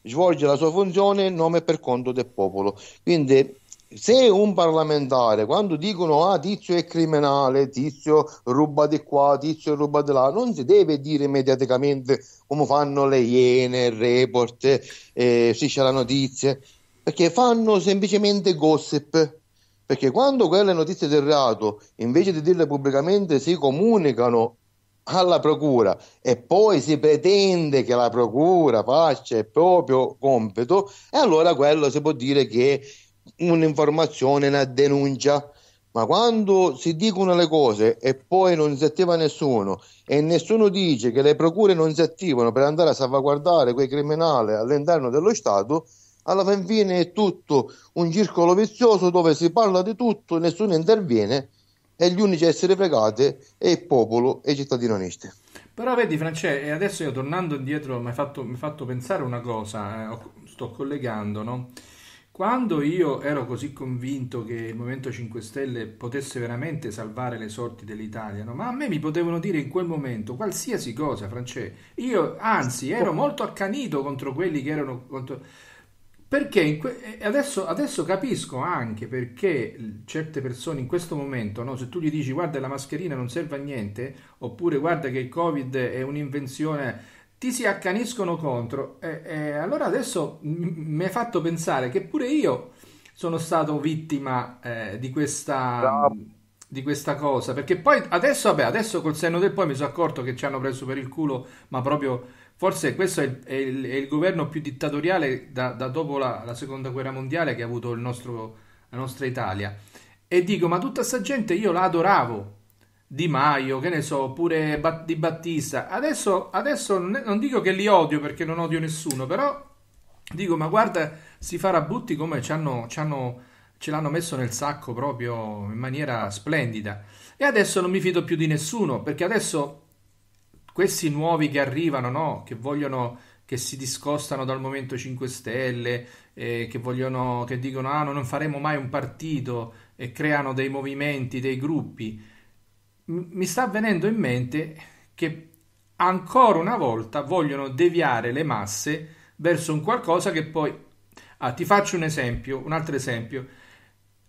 Speaker 2: svolge la sua funzione in nome per conto del popolo. Quindi se un parlamentare quando dicono ah tizio è criminale, tizio ruba di qua, tizio ruba di là, non si deve dire mediaticamente come fanno le iene, il report, eh, si c'è la notizia, perché fanno semplicemente gossip. Perché quando quelle notizie del reato, invece di dirle pubblicamente, si comunicano alla procura e poi si pretende che la procura faccia il proprio compito e allora quello si può dire che un'informazione, una denuncia. Ma quando si dicono le cose e poi non si attiva nessuno e nessuno dice che le procure non si attivano per andare a salvaguardare quei criminali all'interno dello Stato, alla fin fine è tutto un circolo vizioso dove si parla di tutto, nessuno interviene e gli unici a essere fregati è il popolo e i cittadini onesti.
Speaker 1: Però vedi Francesco, adesso io tornando indietro mi hai fatto, fatto, pensare una cosa, eh, sto collegando, no? Quando io ero così convinto che il Movimento 5 Stelle potesse veramente salvare le sorti dell'Italia, no? ma a me mi potevano dire in quel momento qualsiasi cosa, Francesco. Io anzi ero molto accanito contro quelli che erano contro, perché que- eh, adesso, adesso, capisco anche perché certe persone in questo momento, no, se tu gli dici guarda la mascherina non serve a niente, oppure guarda che il Covid è un'invenzione, ti si accaniscono contro. E, e allora adesso mi hai fatto pensare che pure io sono stato vittima eh, di, questa, di questa cosa perché poi adesso vabbè adesso col senno del poi mi sono accorto che ci hanno preso per il culo ma proprio Forse questo è, è, il, è il, governo più dittatoriale da, da dopo la, la, seconda guerra mondiale che ha avuto nostro, la nostra Italia. E dico, ma tutta questa gente io la adoravo, di Maio, che ne so, oppure Di Battista. Adesso, adesso non dico che li odio perché non odio nessuno, però dico, ma guarda, si farà Butti come ci hanno, ci hanno, ce l'hanno messo nel sacco proprio in maniera splendida. E adesso non mi fido più di nessuno perché adesso questi nuovi che arrivano, no? che vogliono che si discostano dal Movimento 5 Stelle, eh, che, vogliono, che dicono ah, non faremo mai un partito e creano dei movimenti, dei gruppi. M- mi sta venendo in mente che ancora una volta vogliono deviare le masse verso un qualcosa che poi... Ah, ti faccio un esempio, un altro esempio.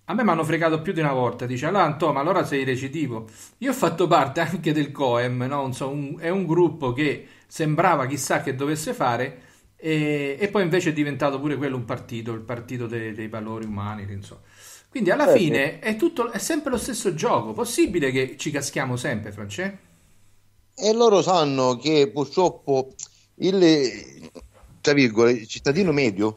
Speaker 1: A me mi hanno fregato più di una volta, dice, allora Anto, ma allora sei recidivo. Io ho fatto parte anche del COEM, no? un, è un gruppo che sembrava chissà che dovesse fare e, e, poi invece è diventato pure quello un partito, il partito dei, dei valori umani, insomma. Quindi alla eh, fine sì. è, tutto, è sempre lo stesso gioco, possibile che ci caschiamo sempre, Francesco?
Speaker 2: E loro sanno che purtroppo il, tra virgolette, cittadino medio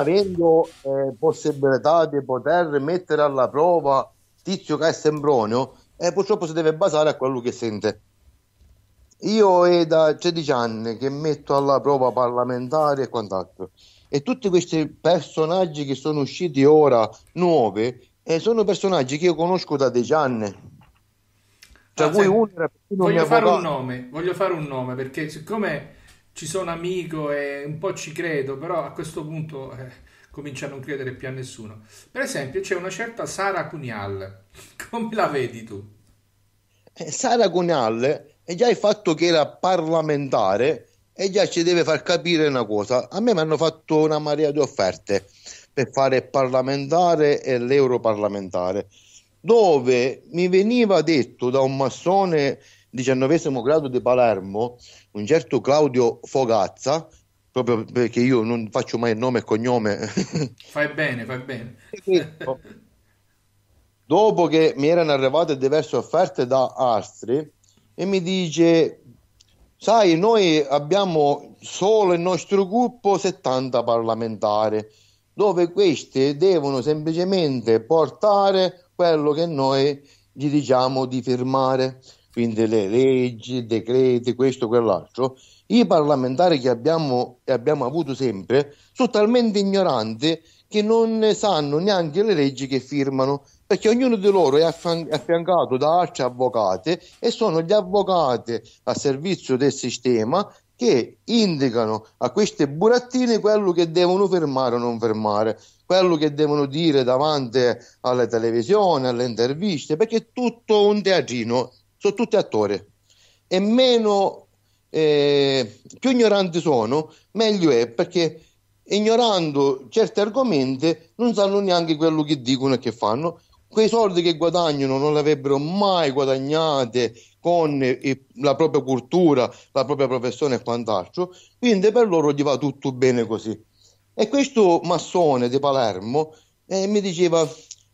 Speaker 2: avendo eh, possibilità di poter mettere alla prova Tizio che è Sembronio, eh, purtroppo si deve basare a quello che sente. Io è da 16 anni che metto alla prova parlamentare e quant'altro. E tutti questi personaggi che sono usciti ora nuovi eh, sono personaggi che io conosco da 10 anni. Cioè, ah, voglio, fare un nome,
Speaker 1: voglio fare un nome perché siccome ci sono amico e un po' ci credo, però a questo punto eh, comincio a non credere più a nessuno. Per esempio c'è una certa Sara Cunial, come la vedi tu? Eh, Sara
Speaker 2: Cunial è già il fatto che era parlamentare e già ci deve far capire una cosa. A me mi hanno fatto una marea di offerte per fare parlamentare e l'europarlamentare, dove mi veniva detto da un massone 19 grado di Palermo un certo Claudio Fogazza, proprio perché io non faccio mai nome e cognome.
Speaker 1: fai bene, fai bene.
Speaker 2: Dopo che mi erano arrivate diverse offerte da Astri e mi dice, sai, noi abbiamo solo il nostro gruppo 70 parlamentari, dove questi devono semplicemente portare quello che noi gli diciamo di firmare quindi le leggi, i decreti, questo, quell'altro, i parlamentari che abbiamo, abbiamo avuto sempre sono talmente ignoranti che non sanno neanche le leggi che firmano, perché ognuno di loro è affiancato da altri avvocati e sono gli avvocati a servizio del sistema che indicano a queste burattine quello che devono fermare o non fermare, quello che devono dire davanti alla televisione, alle interviste, perché è tutto un teatrino sono tutti attori e meno eh, più ignoranti sono meglio è perché ignorando certi argomenti non sanno neanche quello che dicono e che fanno quei soldi che guadagnano non li avrebbero mai guadagnati con eh, la propria cultura, la propria professione e quant'altro, quindi per loro gli va tutto bene così. E questo massone di Palermo eh, mi diceva,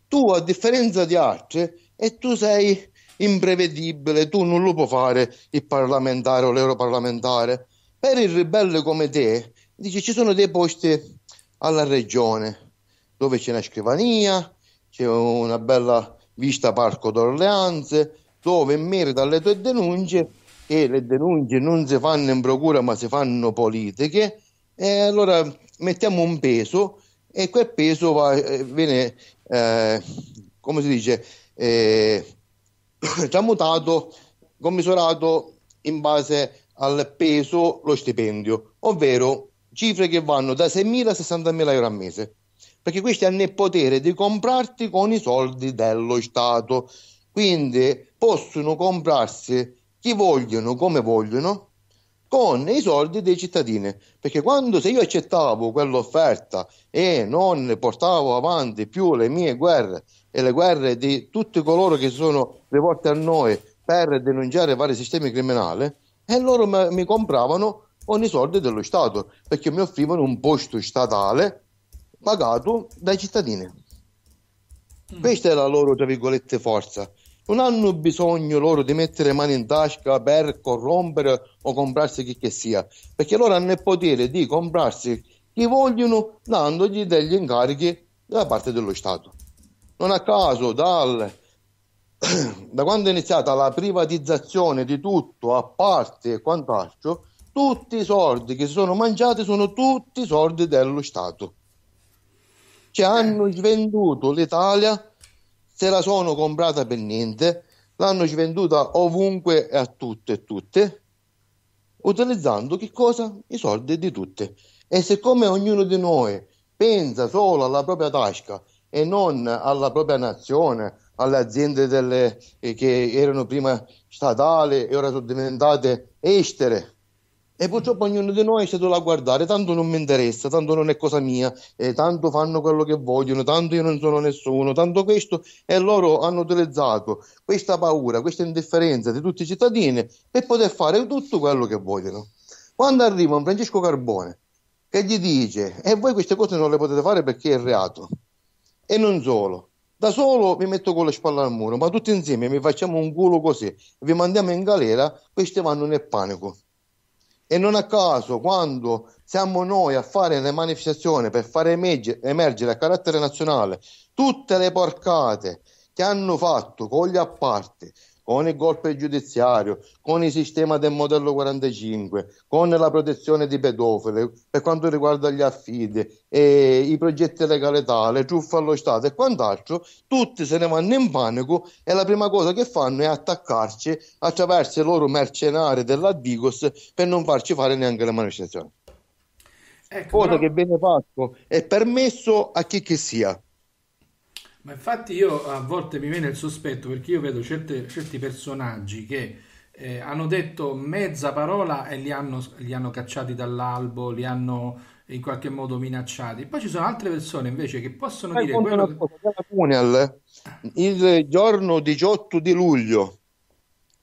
Speaker 2: tu a differenza di altri, e tu sei imprevedibile, tu non lo puoi fare il parlamentare o l'europarlamentare. Per il ribelle come te, dice ci sono dei posti alla regione dove c'è una scrivania, c'è una bella vista Parco d'Orleanze, dove in merito alle tue denunce, e le denunce non si fanno in procura ma si fanno politiche, e allora mettiamo un peso e quel peso va, eh, viene, eh, come si dice, eh, tramutato, commisurato in base al peso lo stipendio, ovvero cifre che vanno da 6.000 a 60.000 euro al mese, perché questi hanno il potere di comprarti con i soldi dello Stato, quindi possono comprarsi chi vogliono, come vogliono, con i soldi dei cittadini, perché quando se io accettavo quell'offerta e non portavo avanti più le mie guerre e le guerre di tutti coloro che sono rivolti a noi per denunciare vari sistemi criminali e loro mi compravano con i soldi dello Stato perché mi offrivano un posto statale pagato dai cittadini. Mm. Questa è la loro, tra virgolette, forza. Non hanno bisogno loro di mettere mani in tasca per corrompere o comprarsi chi che sia, perché loro hanno il potere di comprarsi chi vogliono dandogli degli incarichi da parte dello Stato. Non a caso, dal, da quando è iniziata la privatizzazione di tutto, a parte e quant'altro, tutti i soldi che si sono mangiati sono tutti soldi dello Stato. Cioè eh. hanno svenduto l'Italia, se la sono comprata per niente, l'hanno svenduta ovunque e a tutte e tutte, utilizzando che cosa? I soldi di tutte. E siccome ognuno di noi pensa solo alla propria tasca e non alla propria nazione, alle aziende delle, eh, che erano prima statali e ora sono diventate estere. E purtroppo ognuno di noi è stato a guardare, tanto non mi interessa, tanto non è cosa mia, tanto fanno quello che vogliono, tanto io non sono nessuno, tanto questo, e loro hanno utilizzato questa paura, questa indifferenza di tutti i cittadini per poter fare tutto quello che vogliono. Quando arriva un Francesco Carbone che gli dice, e voi queste cose non le potete fare perché è reato, e non solo. Da solo mi metto con le spalle al muro, ma tutti insieme mi facciamo un culo così, vi mandiamo in galera, questi vanno nel panico. E non a caso, quando siamo noi a fare le manifestazioni per fare emergere a carattere nazionale tutte le porcate che hanno fatto con gli apparti, con il golpe giudiziario, con il sistema del modello 45, con la protezione di pedofili, per quanto riguarda gli affidi, i progetti legalità, le truffe allo Stato e quant'altro, tutti se ne vanno in panico e la prima cosa che fanno è attaccarci attraverso i loro mercenari della Digos per non farci fare neanche le manifestazioni. Ecco, cosa però... che viene fatto è permesso a chi che sia
Speaker 1: ma infatti io a volte mi viene il sospetto perché io vedo certe- certi personaggi che eh, hanno detto mezza parola e li hanno, li hanno cacciati dall'albo, li hanno in qualche modo minacciati. Poi ci sono altre persone invece che possono Fai dire conto
Speaker 2: quello una il giorno 18 di luglio,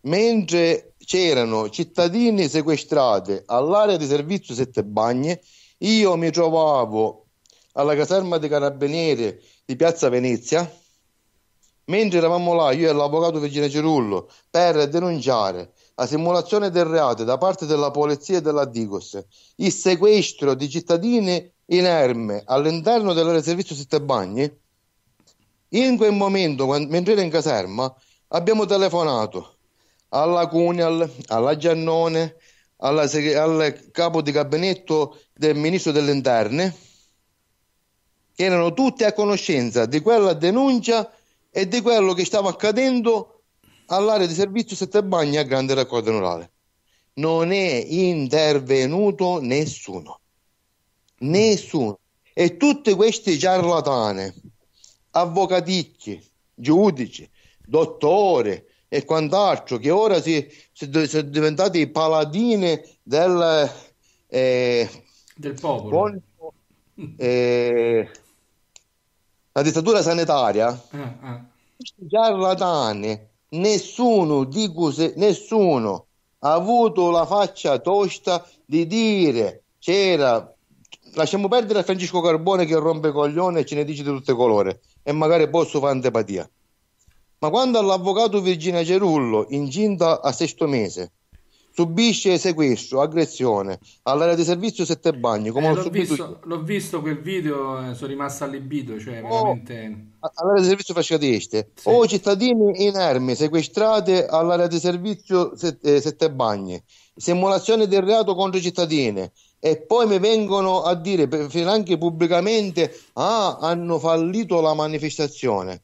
Speaker 2: mentre c'erano cittadini sequestrati all'area di servizio Sette Bagne, io mi trovavo alla caserma dei carabinieri di Piazza Venezia, mentre eravamo là io e l'avvocato Virginia Cerullo per denunciare la simulazione del reato da parte della polizia e della Digos, il sequestro di cittadini inerme all'interno servizio Sette Bagni, in quel momento, quando, mentre ero in caserma, abbiamo telefonato alla Cunial, alla Giannone, alla, al capo di gabinetto del ministro dell'Interno che erano tutte a conoscenza di quella denuncia e di quello che stava accadendo all'area di servizio Sette Bagni a Grande Raccordo Anulare. Non è intervenuto nessuno, nessuno. E tutti questi ciarlatane, avvocaticchi, giudici, dottore e quant'altro, che ora si, si, sono diventati paladine del, eh, del
Speaker 1: popolo.
Speaker 2: Con, eh, la dittatura sanitaria, ciarlatani, eh, eh. nessuno, dico se, nessuno ha avuto la faccia tosta di dire c'era, lasciamo perdere Francesco Carbone che rompe coglione e ce ne dice di tutte colore e magari posso fare antipatia. Ma quando all'avvocato Virginia Cerullo, incinta a sesto mese, subisce sequestro, aggressione all'area di servizio sette bagni come eh, l'ho, subito... visto,
Speaker 1: l'ho, visto, quel video eh, sono rimasto allibito cioè oh, veramente
Speaker 2: all'area di servizio faccia teste sì. o oh, cittadini inermi sequestrate all'area di servizio sette, eh, sette bagni simulazione del reato contro i cittadini e poi mi vengono a dire anche pubblicamente ah hanno fallito la manifestazione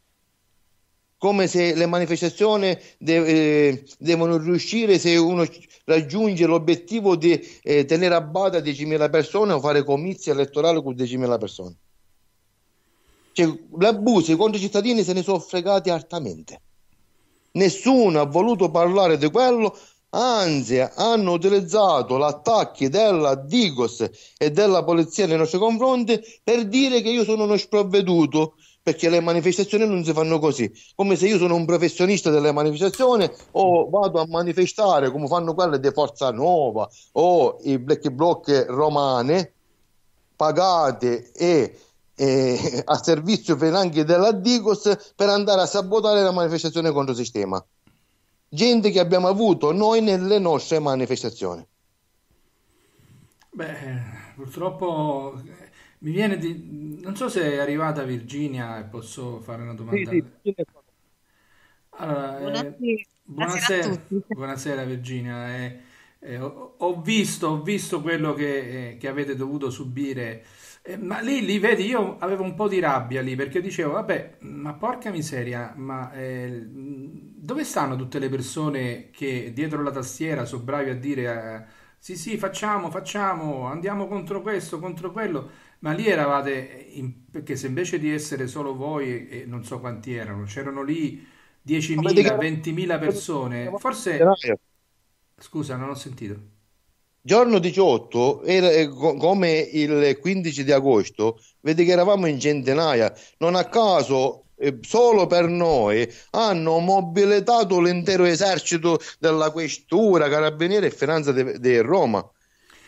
Speaker 2: come se le manifestazioni de- eh, devono riuscire se uno raggiungere l'obiettivo di eh, tenere a bada 10.000 persone o fare comizi elettorali con 10.000 persone. Cioè, l'abuso contro i cittadini se ne sono fregati altamente. Nessuno ha voluto parlare di quello, anzi hanno utilizzato l'attacco della Digos e della polizia nei nostri confronti per dire che io sono uno sprovveduto, perché le manifestazioni non si fanno così. Come se io sono un professionista delle manifestazioni o vado a manifestare come fanno quelle di Forza Nuova o i black bloc romane pagate e, e a servizio per anche della Digos per andare a sabotare la manifestazione contro il sistema. Gente che abbiamo avuto noi nelle nostre manifestazioni.
Speaker 1: Beh, purtroppo mi viene di... Non so se è arrivata Virginia e posso fare una domanda. Sì, sì. Allora, buonasera. Eh, buonasera, buonasera Virginia. Eh, eh, ho, ho, visto, ho visto quello che, eh, che avete dovuto subire. Eh, ma lì, lì, vedi, io avevo un po' di rabbia lì perché dicevo, vabbè, ma porca miseria, ma eh, dove stanno tutte le persone che dietro la tastiera sono bravi a dire sì, sì, facciamo, facciamo, andiamo contro questo, contro quello ma lì eravate, in, perché se invece di essere solo voi, e non so quanti erano, c'erano lì 10.000, 20.000 persone, forse... Scusa, non ho sentito.
Speaker 2: Giorno 18, era, eh, come il 15 di agosto, vedi che eravamo in centinaia, non a caso eh, solo per noi hanno mobilitato l'intero esercito della questura, carabinieri e finanza di Roma.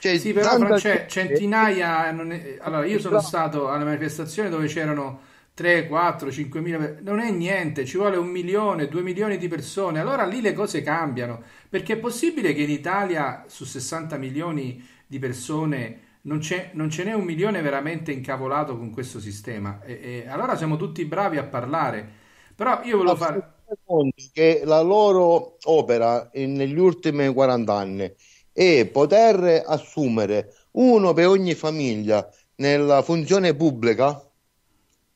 Speaker 1: Cioè, sì, però tanta... c'è centinaia. È... Allora, io sono stato alla manifestazione dove c'erano 3, 4, 5 mila. Non è niente, ci vuole un milione, due milioni di persone. Allora lì le cose cambiano. Perché è possibile che in Italia su 60 milioni di persone. Non, non ce n'è un milione veramente incavolato con questo sistema. E, e allora siamo tutti bravi a parlare. Però io volevo fare.
Speaker 2: Che la loro opera negli ultimi 40 anni e poter assumere uno per ogni famiglia nella funzione pubblica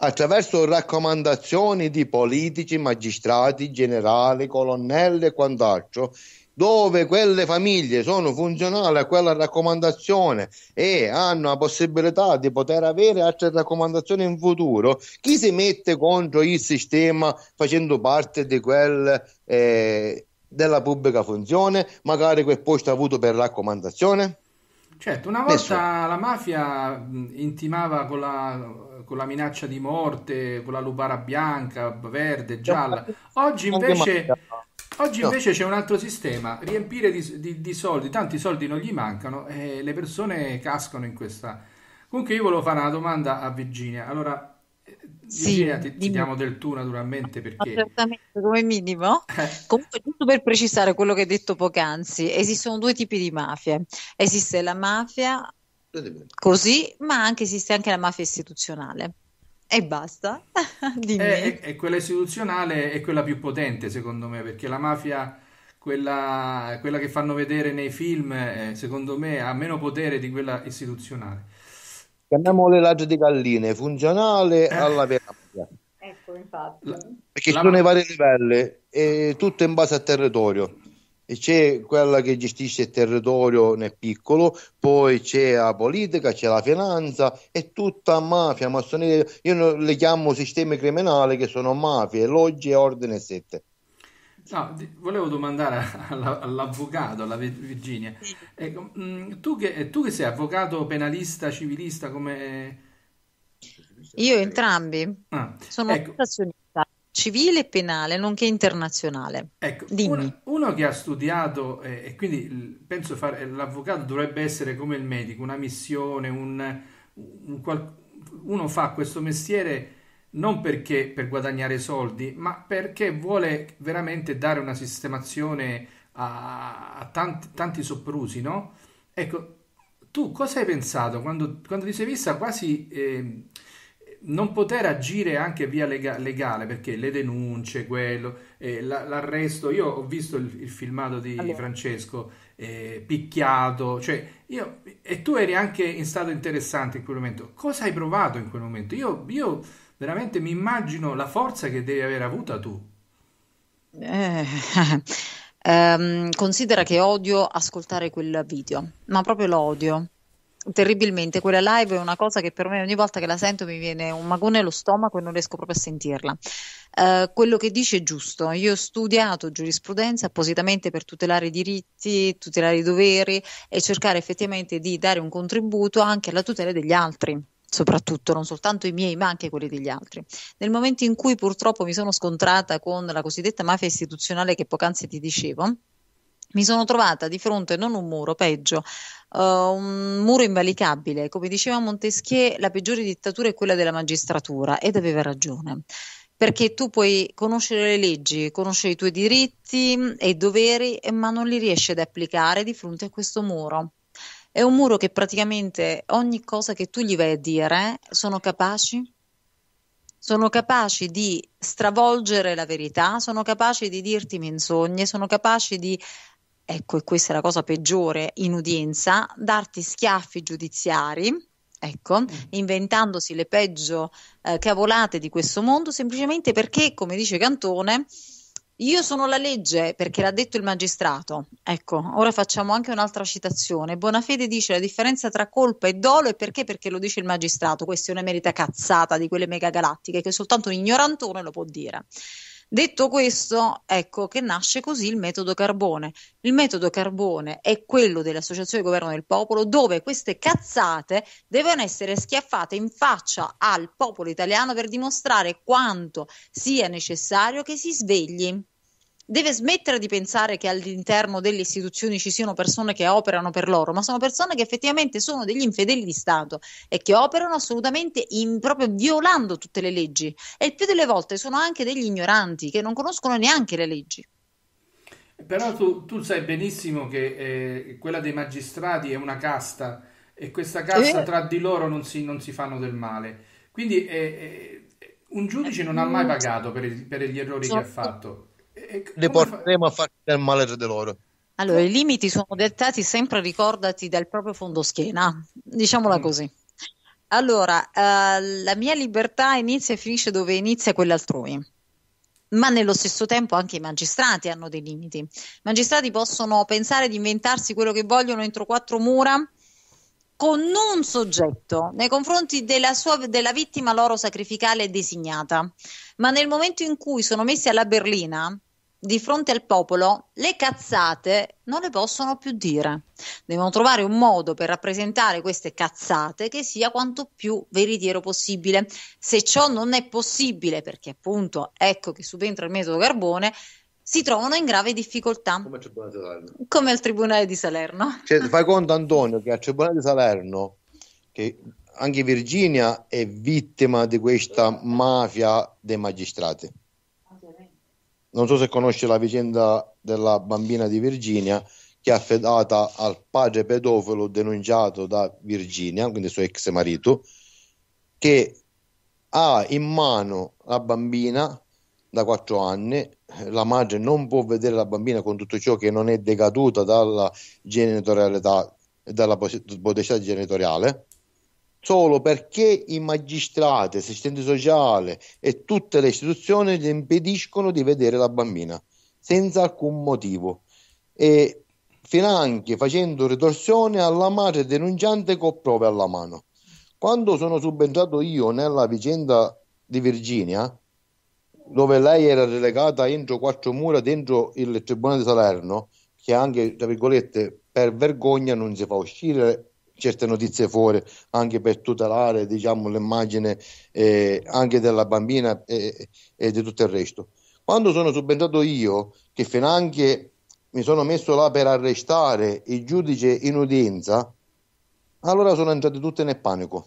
Speaker 2: attraverso raccomandazioni di politici, magistrati, generali, colonnelli e quant'altro, dove quelle famiglie sono funzionali a quella raccomandazione e hanno la possibilità di poter avere altre raccomandazioni in futuro, chi si mette contro il sistema facendo parte di quel eh, della pubblica funzione, magari quel posto avuto per raccomandazione?
Speaker 1: Certo, una volta Nessuno. la mafia intimava con la, con la, minaccia di morte, con la lubara bianca, verde, gialla. Oggi invece, oggi invece c'è un altro sistema, riempire di, di, di, soldi, tanti soldi non gli mancano e le persone cascano in questa... Comunque io volevo fare una domanda a Virginia. Allora, sì, Virginia, ti, ti, diamo del tu naturalmente perché...
Speaker 3: certamente, come minimo. Comunque, giusto per precisare quello che hai detto poc'anzi, esistono due tipi di mafie. Esiste la mafia così, ma anche esiste anche la mafia istituzionale. E basta. Eh,
Speaker 1: e, e quella istituzionale è quella più potente, secondo me, perché la mafia... Quella, quella, che fanno vedere nei film, eh, secondo me, ha meno potere di quella istituzionale.
Speaker 2: Chiamiamo l'elagio di galline, funzionale eh. alla
Speaker 1: vera
Speaker 3: Ecco, infatti. Perché ci sono i vari
Speaker 2: livelli, e tutto in base al territorio. E c'è quella che gestisce il territorio nel piccolo, poi c'è la politica, c'è la finanza è tutta mafia, massoneria. Io le chiamo sistemi criminali che sono mafie, logge, ordine e sette.
Speaker 1: No, volevo domandare all'avvocato, alla Virginia, sì. Eh, mm, tu, che, eh, tu, che, sei avvocato penalista, civilista, come...
Speaker 3: Io entrambi, ah, sono ecco. associazionista civile e penale, nonché internazionale.
Speaker 1: Ecco, uno, uno, che ha studiato, eh, e quindi penso fare, eh, l'avvocato dovrebbe essere come il medico, una missione, un, un, uno fa questo mestiere non perché per guadagnare soldi, ma perché vuole veramente dare una sistemazione a, a tanti, tanti soprusi, no? Ecco, tu cosa hai pensato quando, quando ti sei vista quasi eh, non poter agire anche via lega, legale, perché le denunce, quello, eh, la, l'arresto, io ho visto il, il filmato di allora. Francesco eh, picchiato, cioè io, e tu eri anche in stato interessante in quel momento, cosa hai provato in quel momento? Io... io veramente mi immagino la forza che devi aver avuta tu.
Speaker 3: Eh, ehm, considera che odio ascoltare quel video, ma proprio lo odio terribilmente. Quella live è una cosa che per me ogni volta che la sento mi viene un magone allo stomaco e non riesco proprio a sentirla. Uh, quello che dice è giusto. Io ho studiato giurisprudenza appositamente per tutelare i diritti, tutelare i doveri e cercare effettivamente di dare un contributo anche alla tutela degli altri soprattutto non soltanto i miei ma anche quelli degli altri. Nel momento in cui purtroppo mi sono scontrata con la cosiddetta mafia istituzionale che poc'anzi ti dicevo, mi sono trovata di fronte non un muro, peggio, uh, un muro invalicabile. Come diceva Montesquieu, la peggiore dittatura è quella della magistratura ed aveva ragione perché tu puoi conoscere le leggi, conoscere i tuoi diritti e i doveri, ma non li riesci ad applicare di fronte a questo muro. È un muro che praticamente ogni cosa che tu gli vai a dire sono capaci sono capaci di stravolgere la verità, sono capaci di dirti menzogne, sono capaci di, ecco, e questa è la cosa peggiore in udienza, darti schiaffi giudiziari. Ecco, mm. inventandosi le peggio eh, cavolate di questo mondo semplicemente perché, come dice Cantone, io sono la legge perché l'ha detto il magistrato. Ecco, ora facciamo anche un'altra citazione. Bonafede dice la differenza tra colpa e dolo è perché? Perché lo dice il magistrato. Questa è una merita cazzata di quelle megagalattiche che soltanto un ignorantone lo può dire. Detto questo, ecco che nasce così il metodo Carbone. Il metodo Carbone è quello dell'Associazione Governo del Popolo dove queste cazzate devono essere schiaffate in faccia al popolo italiano per dimostrare quanto sia necessario che si svegli deve smettere di pensare che all'interno delle istituzioni ci siano persone che operano per loro, ma sono persone che effettivamente sono degli infedeli di Stato e che operano assolutamente in, proprio violando tutte le leggi e il più delle volte sono anche degli ignoranti che non conoscono neanche le leggi.
Speaker 1: Però tu, tu sai benissimo che eh, quella dei magistrati è una casta e questa casta eh? tra di loro non si, non si, fanno del male. Quindi eh, eh un giudice non ha mai mm. pagato per, per gli errori so, che ha certo. fatto e, Le porteremo fa... a farci del male tra di loro.
Speaker 3: Allora, i limiti sono dettati sempre, ricordati, dal proprio fondo schiena, diciamola mm. così. Allora, eh, la mia libertà inizia e finisce dove inizia quella altrui ma nello stesso tempo anche i magistrati hanno dei limiti. I magistrati possono pensare di inventarsi quello che vogliono entro quattro mura con un soggetto nei confronti della, sua, della vittima loro sacrificale designata, ma nel momento in cui sono messi alla berlina di fronte al popolo le cazzate non le possono più dire. Devono trovare un modo per rappresentare queste cazzate che sia quanto più veritiero possibile. Se ciò non è possibile, perché appunto ecco che subentra il metodo Carbone, si trovano in grave difficoltà. Come, di Come al Tribunale di Salerno.
Speaker 2: Cioè, fai conto Antonio che al Tribunale di Salerno, che anche Virginia è vittima di questa mafia dei magistrati non so se conosce la vicenda della bambina di Virginia che è affidata al padre pedofilo denunciato da Virginia, quindi suo ex marito, che ha in mano la bambina da 4 anni, la madre non può vedere la bambina con tutto ciò che non è decaduta dalla genitorialità, dalla potestà genitoriale, solo perché i magistrati, assistenti sociali e tutte le istituzioni le impediscono di vedere la bambina senza alcun motivo e finanche facendo ritorsione alla madre denunciante con prove alla mano. Quando sono subentrato io nella vicenda di Virginia, dove lei era relegata entro quattro mura dentro il Tribunale di Salerno, che anche, tra virgolette, per vergogna non si fa uscire certe notizie fuori anche per tutelare diciamo, l'immagine eh, anche della bambina e, e, di tutto il resto. Quando sono subentrato io, che finanche mi sono messo là per arrestare il giudice in udienza, allora sono entrate tutte nel panico,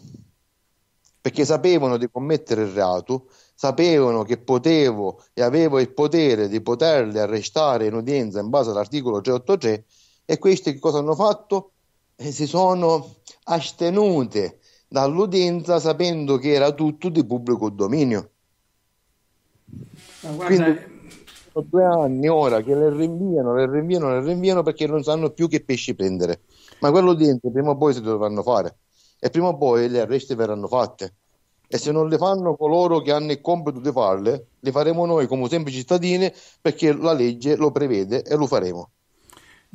Speaker 2: perché sapevano di commettere il reato, sapevano che potevo e avevo il potere di poterli arrestare in udienza in base all'articolo 383 e questi che cosa hanno fatto? Eh, si sono astenute dall'udienza sapendo che era tutto di pubblico dominio. Ma guarda, Quindi, due anni ora che le rinviano, le rinviano, le rinviano perché non sanno più che pesci prendere. Ma quell'udienza prima o poi si dovranno fare e prima o poi le arresti verranno fatte. E se non le fanno coloro che hanno il compito di farle, le faremo noi come semplici cittadini perché la legge lo prevede e lo faremo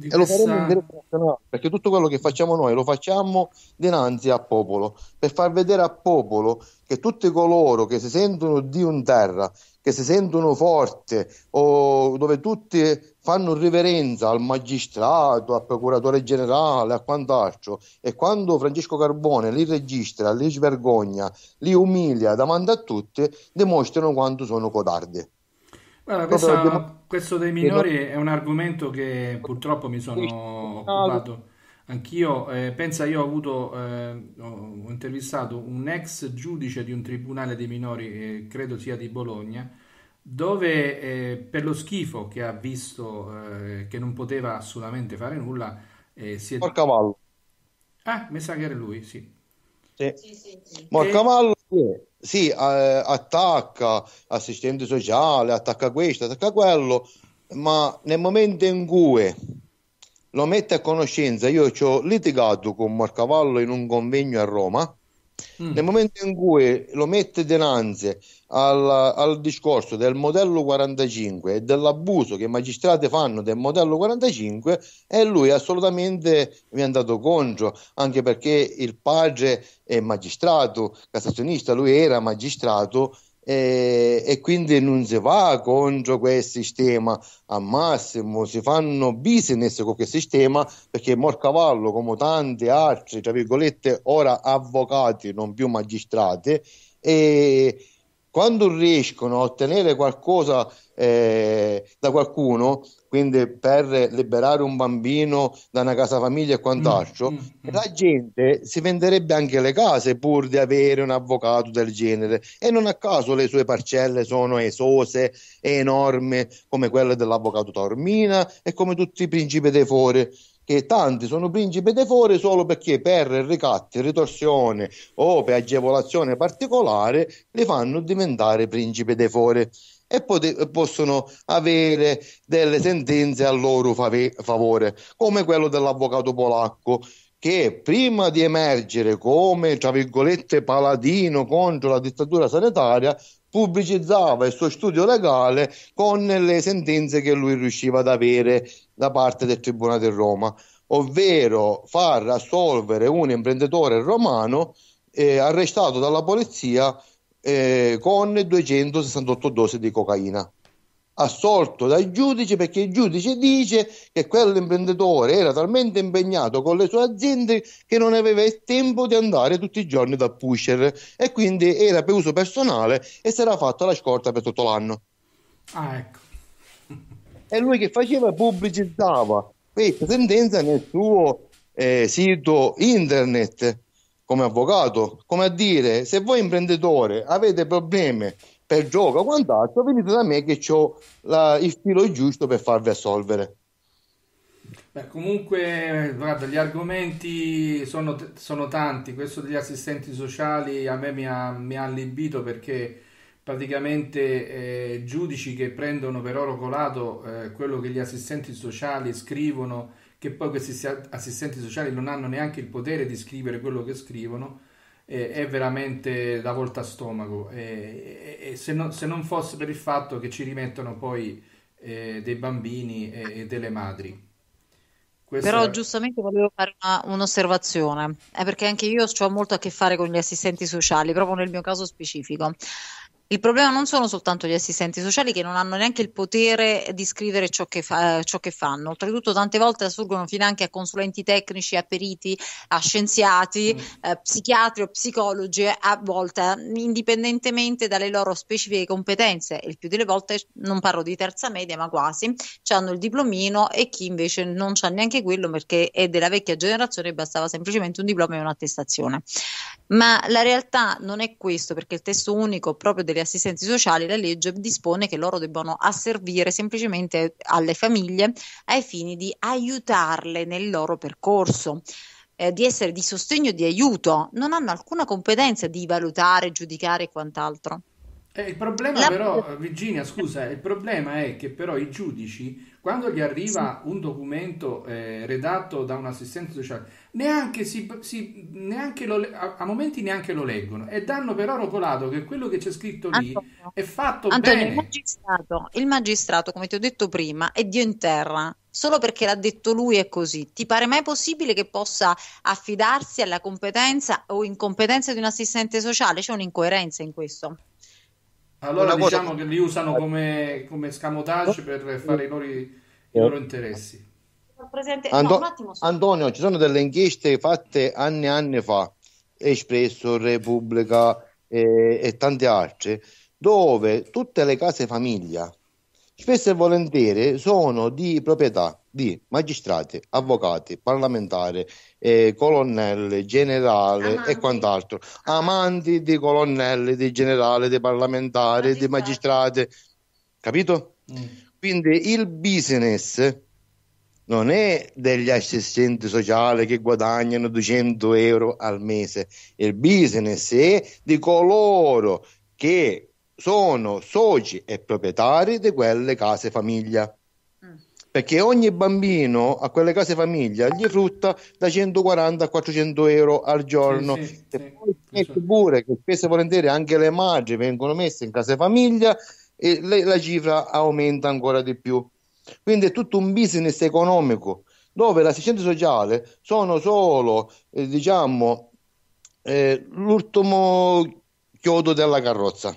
Speaker 3: e lo faremo in direzione
Speaker 2: nazionale perché tutto quello che facciamo noi lo facciamo dinanzi al popolo per far vedere al popolo che tutti coloro che si sentono di un terra che si sentono forti o dove tutti fanno riverenza al magistrato, al procuratore generale, a quant'altro e quando Francesco Carbone li registra, li svergogna, li umilia davanti a tutti, dimostrano quanto sono codardi.
Speaker 1: Guarda, questa, questo dei minori è un argomento che purtroppo mi sono occupato anch'io. Eh, pensa, io ho avuto, eh, ho intervistato un ex giudice di un tribunale dei minori, eh, credo sia di Bologna, dove eh, per lo schifo che ha visto, eh, che non poteva assolutamente fare nulla, eh, si è... Morcavallo. Ah, mi sa che era lui, sì.
Speaker 2: Sì, sì, sì, sì. Morcavallo, e sì, attacca assistente sociale, attacca questo, attacca quello, ma nel momento in cui lo mette a conoscenza, io ci ho litigato con Marcavallo in un convegno a Roma Mm. Nel momento in cui lo mette dinanzi al, al, discorso del modello 45 e dell'abuso che i magistrati fanno del modello 45, e eh, lui assolutamente mi è andato contro, anche perché il padre è magistrato, cassazionista, lui era magistrato e, e, quindi non si va contro quel sistema a massimo, si fanno business con quel sistema perché Morcavallo, come tanti altri, tra virgolette, ora avvocati, non più magistrati, e quando riescono a ottenere qualcosa eh, da qualcuno, quindi per liberare un bambino da una casa famiglia e quant'altro, mm, mm, mm, la gente si venderebbe anche le case pur di avere un avvocato del genere e non a caso le sue parcelle sono esose e enormi come quelle dell'avvocato Taormina e come tutti i principi dei fori che tanti sono principi dei fori solo perché per ricatti, ritorsione o per agevolazione particolare li fanno diventare principi dei fori e pot- possono avere delle sentenze a loro fave- favore, come quello dell'avvocato polacco che prima di emergere come, tra virgolette, paladino contro la dittatura sanitaria, pubblicizzava il suo studio legale con le sentenze che lui riusciva ad avere da parte del Tribunale di Roma, ovvero far assolvere un imprenditore romano eh, arrestato dalla polizia eh, con 268 dosi di cocaina assolto dal giudice perché il giudice dice che quell'imprenditore era talmente impegnato con le sue aziende che non aveva il tempo di andare tutti i giorni da pusher e quindi era per uso personale e si era fatta la scorta per tutto l'anno. Ah, ecco. E lui che faceva pubblicizzava questa sentenza nel suo eh, sito internet come avvocato, come a dire se voi imprenditore avete problemi per gioco o quant'altro, venite da me che ho la, il filo giusto per farvi assolvere.
Speaker 1: Beh, comunque, guarda, gli argomenti sono, sono, tanti. Questo degli assistenti sociali a me mi ha, mi ha allibito perché praticamente eh, giudici che prendono per oro colato eh, quello che gli assistenti sociali scrivono che poi questi assistenti sociali non hanno neanche il potere di scrivere quello che scrivono, eh, è veramente da volta a stomaco. Eh, eh, se, non, se, non, fosse per il fatto che ci rimettono poi eh, dei bambini e, e delle madri. Questo Però
Speaker 3: giustamente volevo fare una, un'osservazione, è eh, perché anche io ho molto a che fare con gli assistenti sociali, proprio nel mio caso specifico. Il problema non sono soltanto gli assistenti sociali che non hanno neanche il potere di scrivere ciò che, fa, eh, ciò che fanno. Oltretutto, tante volte assurgono anche a consulenti tecnici, a periti, a scienziati, mm. eh, psichiatri o psicologi, a volte indipendentemente dalle loro specifiche competenze. Il più delle volte non parlo di terza media, ma quasi hanno il diplomino e chi invece non ha neanche quello perché è della vecchia generazione e bastava semplicemente un diploma e un'attestazione. Ma la realtà non è questo, perché il testo unico proprio delle degli assistenti sociali la legge dispone che loro debbano asservire semplicemente alle famiglie ai fini di aiutarle nel loro percorso eh, di essere di sostegno e di aiuto, non hanno alcuna competenza di valutare, giudicare e quant'altro.
Speaker 1: Eh, il problema La... però, eh, Virginia, scusa, eh, il problema è che però i giudici, quando gli arriva un documento eh, redatto da un assistente sociale, neanche, si, si, neanche lo, a, a, momenti neanche lo leggono e danno però rotolato che quello che c'è scritto lì Antonio, è fatto Antonio, bene. Il
Speaker 3: magistrato, il magistrato, come ti ho detto prima, è Dio in terra solo perché l'ha detto lui è così. Ti pare mai possibile che possa affidarsi alla competenza o incompetenza di un assistente sociale? C'è un'incoerenza in questo.
Speaker 1: Allora diciamo cosa... che li usano eh. come, come scamotage per fare i loro, i loro interessi.
Speaker 3: Ando- no,
Speaker 2: Antonio, ci sono delle inchieste fatte anni e anni fa, Espresso, Repubblica eh, e tante altre, dove tutte le case famiglia spesso e volentieri sono di proprietà di magistrati, avvocati, parlamentari eh, colonnelli, generali Amanti. e quant'altro. Amanti di colonnelli, di generale, di parlamentari, di magistrati. Capito? Mm. Quindi il business non è degli assistenti sociali che guadagnano 200 euro al mese. Il business è di coloro che sono soci e proprietari di quelle case famiglia perché ogni bambino a quelle case famiglia gli frutta da 140 a 400 euro al giorno. Sì, sì, e poi pure che spesso e volentieri anche le madri vengono messe in case famiglia e le, la cifra aumenta ancora di più. Quindi è tutto un business economico dove l'assistenza sociale sono solo, eh, diciamo, eh, l'ultimo chiodo della carrozza,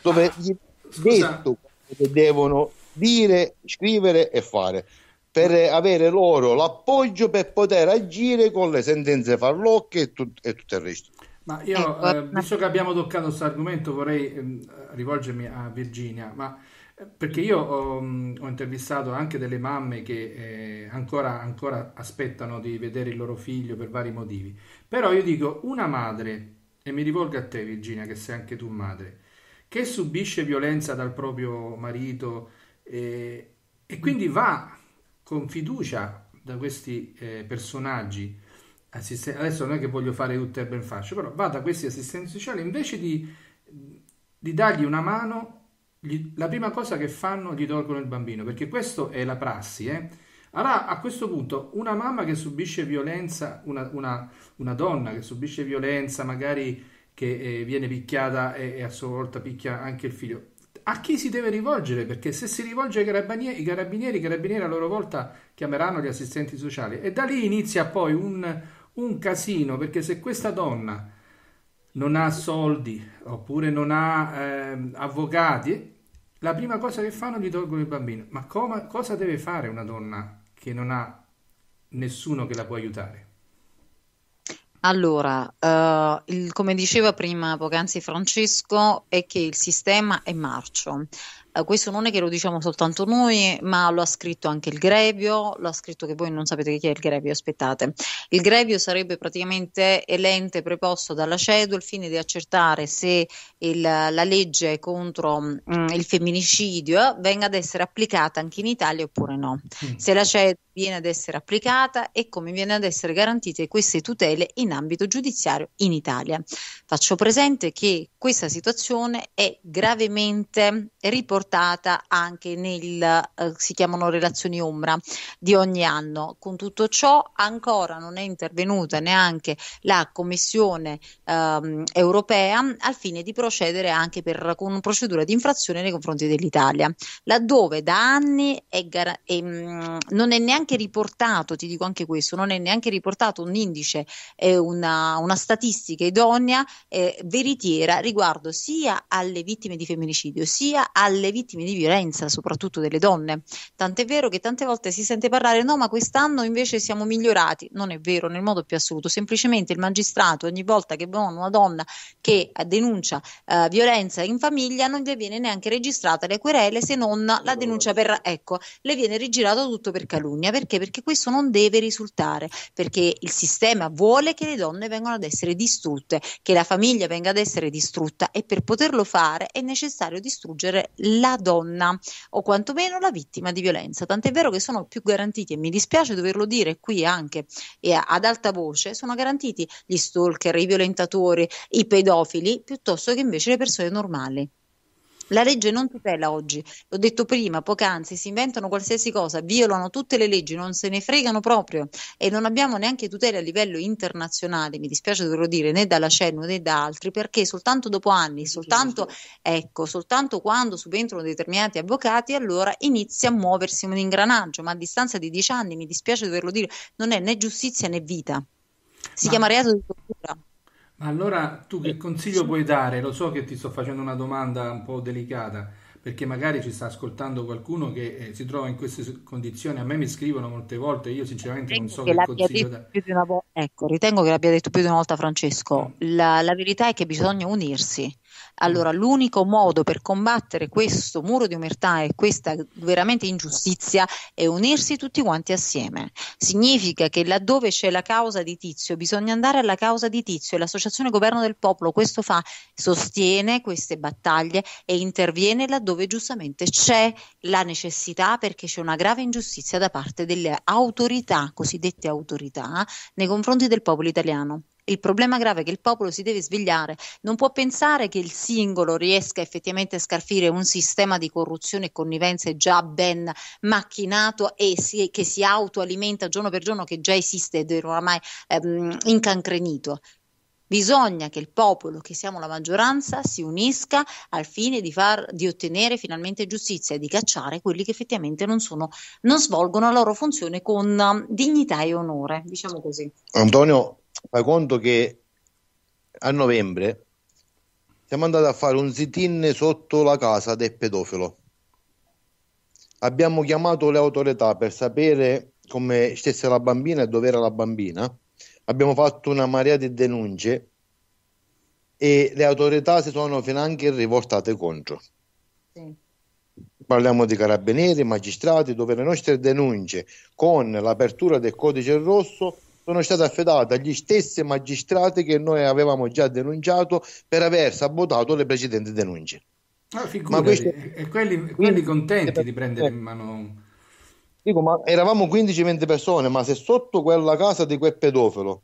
Speaker 2: dove ah, gli detto che devono dire, scrivere e fare per avere loro l'appoggio per poter agire con le sentenze farlocche e, tut- e tutto il resto.
Speaker 1: Ma io, ecco, eh, visto che abbiamo toccato questo argomento, vorrei eh, rivolgermi a Virginia, ma, eh, perché io ho, mm, ho, intervistato anche delle mamme che eh, ancora, ancora aspettano di vedere il loro figlio per vari motivi. Però io dico, una madre, e mi rivolgo a te Virginia, che sei anche tu madre, che subisce violenza dal proprio marito, e, e quindi va con fiducia da questi eh, personaggi, assisten- adesso non è che voglio fare tutto tutte ben faccio, però va da questi assistenti sociali, invece di, di dargli una mano, gli, la prima cosa che fanno gli tolgono il bambino, perché questa è la prassi. Eh? Allora a questo punto una mamma che subisce violenza, una, una, una donna che subisce violenza, magari che eh, viene picchiata e, e a sua volta picchia anche il figlio, a chi si deve rivolgere, perché se si rivolge ai carabinieri, i carabinieri, i carabinieri a loro volta chiameranno gli assistenti sociali e da lì inizia poi un, un casino, perché se questa donna non ha soldi oppure non ha eh, avvocati, la prima cosa che fanno è gli tolgono il bambino. Ma come, cosa deve fare una donna che non ha nessuno che la può aiutare?
Speaker 3: Allora, eh, il- come diceva prima poc'anzi Francesco, è che il sistema è marcio. Eh, questo non è che lo diciamo soltanto noi, ma lo ha scritto anche il Grevio, lo ha scritto che voi non sapete chi è il Grevio, aspettate. Il Grevio sarebbe praticamente l'ente preposto dalla CEDU al fine di accertare se il, la legge contro mh, mm, il femminicidio venga ad essere applicata anche in Italia oppure no. Mm. Se la CEDU viene ad essere applicata e come viene ad essere garantite queste tutele in ambito giudiziario in Italia. Faccio presente che questa situazione è gravemente riportata anche nel, eh, si chiamano relazioni ombra, di ogni anno. Con tutto ciò ancora non è intervenuta neanche la Commissione ehm, europea al fine di procedere anche per, con procedura di infrazione nei confronti dell'Italia, laddove da anni è gar- è, mh, mm, non è neanche riportato, ti dico anche questo, non è neanche riportato un indice, eh, una, una statistica idonea eh, veritiera riguardo sia alle vittime di femminicidio sia alle vittime di violenza, soprattutto delle donne. Tant'è vero che tante volte si sente parlare no, ma quest'anno invece siamo migliorati. Non è vero nel modo più assoluto, semplicemente il magistrato ogni volta che buona una donna che denuncia eh, violenza in famiglia non le viene neanche registrata le querele se non la denuncia per ecco, le viene rigirato tutto per calunnia, perché? Perché questo non deve risultare, perché il sistema vuole che le donne vengano ad essere distrutte, che la famiglia venga ad essere distrutta distrutta e per poterlo fare è necessario distruggere la donna o quantomeno la vittima di violenza. Tant'è vero che sono più garantiti, e mi dispiace doverlo dire qui anche e ad alta voce, sono garantiti gli stalker, i violentatori, i pedofili, piuttosto che invece le persone normali. La legge non tutela oggi, l'ho detto prima, poc'anzi, si inventano qualsiasi cosa, violano tutte le leggi, non se ne fregano proprio e non abbiamo neanche tutele a livello internazionale, mi dispiace doverlo dire, né dalla CENU né da altri, perché soltanto dopo anni, soltanto, ecco, soltanto quando subentrano determinati avvocati, allora inizia a muoversi un ingranaggio, ma a distanza di dieci anni, mi dispiace doverlo dire, non è né giustizia né vita. Si ma... chiama reato di tortura
Speaker 1: allora tu che eh, consiglio puoi dare? Lo so che ti sto facendo una domanda un po' delicata, perché magari ci sta ascoltando qualcuno che eh, si trova in queste condizioni. A me mi scrivono molte volte, io sinceramente non so che, che consiglio dare.
Speaker 3: Vo- ecco, ritengo che l'abbia detto più di una volta Francesco. Mm. La, la verità è che bisogna unirsi allora l'unico modo per combattere questo muro di umiltà e questa veramente ingiustizia è unirsi tutti quanti assieme. Significa che laddove c'è la causa di Tizio bisogna andare alla causa di Tizio e l'associazione governo del popolo questo fa, sostiene queste battaglie e interviene laddove giustamente c'è la necessità perché c'è una grave ingiustizia da parte delle autorità, cosiddette autorità, nei confronti del popolo italiano il problema grave è che il popolo si deve svegliare, non può pensare che il singolo riesca effettivamente a scarfire un sistema di corruzione e connivenze già ben macchinato e si, che si autoalimenta giorno per giorno, che già esiste ed è oramai ehm, incancrenito. Bisogna che il popolo, che siamo la maggioranza, si unisca al fine di, far, di ottenere finalmente giustizia e di cacciare quelli che effettivamente non, sono, non svolgono la loro funzione con dignità e onore, diciamo così.
Speaker 2: Antonio, fai conto che a novembre siamo andati a fare un sit-in sotto la casa del pedofilo. Abbiamo chiamato le autorità per sapere come stesse la bambina e dove era la bambina. Abbiamo fatto una marea di denunce e le autorità si sono finanche rivoltate contro. Sì. Parliamo di carabinieri, magistrati, dove le nostre denunce con l'apertura del codice rosso sono state affidate agli stessi magistrati che noi avevamo già denunciato per aver sabotato le precedenti denunce.
Speaker 1: Ah, ma questo... e quelli, quelli contenti di prendere in mano... Dico, ma eravamo 15-20 persone, ma se
Speaker 2: sotto quella casa di quel pedofilo,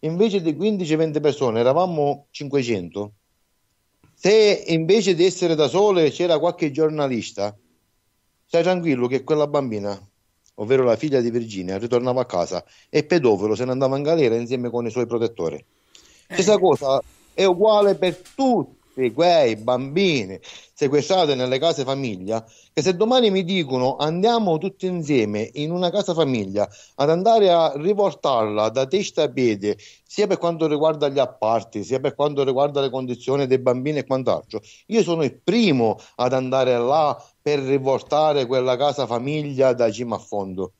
Speaker 2: invece di 15-20 persone, eravamo 500, se invece di essere da sole c'era qualche giornalista, stai tranquillo che quella bambina ovvero la figlia di Virginia, ritornava a casa e Pedofilo se ne andava in galera insieme con i suoi protettori. Eh. Stessa cosa è uguale per tutti quei bambini sequestrati nelle case famiglia che se domani mi dicono andiamo tutti insieme in una casa famiglia ad andare a riportarla da testa a piede sia per quanto riguarda gli apparti sia per quanto riguarda le condizioni dei bambini e quant'altro io sono il primo ad andare là per riportare quella casa famiglia da cima a fondo.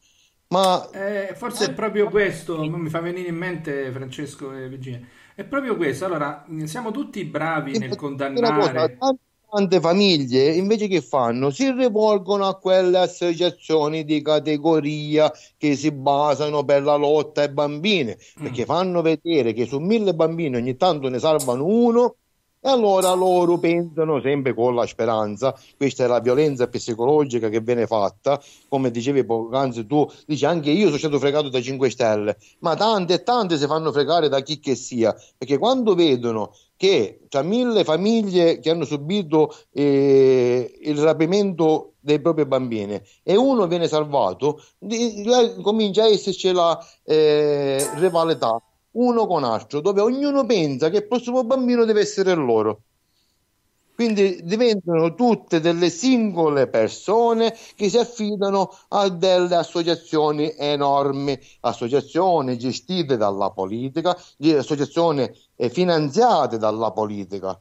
Speaker 1: Ma eh, forse è proprio questo, mi fa venire in mente Francesco e Virginia. È proprio questo. Allora, siamo tutti bravi nel condannare
Speaker 2: tante famiglie invece che fanno? Si rivolgono a quelle associazioni di categoria che si basano per la lotta ai bambini, perché mm. fanno vedere che su mille bambini ogni tanto ne salvano uno e Allora loro pensano sempre con la speranza, questa è la violenza psicologica che viene fatta, come dicevi poc'anzi tu, dici anche io sono stato fregato da 5 Stelle, ma tante e tante si fanno fregare da chi che sia, perché quando vedono che tra mille famiglie che hanno subito eh, il rapimento dei propri bambini e uno viene salvato, di, comincia a esserci la eh, rivalità uno con altro, dove ognuno pensa che il prossimo bambino deve essere loro. Quindi diventano tutte delle singole persone che si affidano a delle associazioni enormi, associazioni gestite dalla politica, associazioni eh, finanziate dalla politica,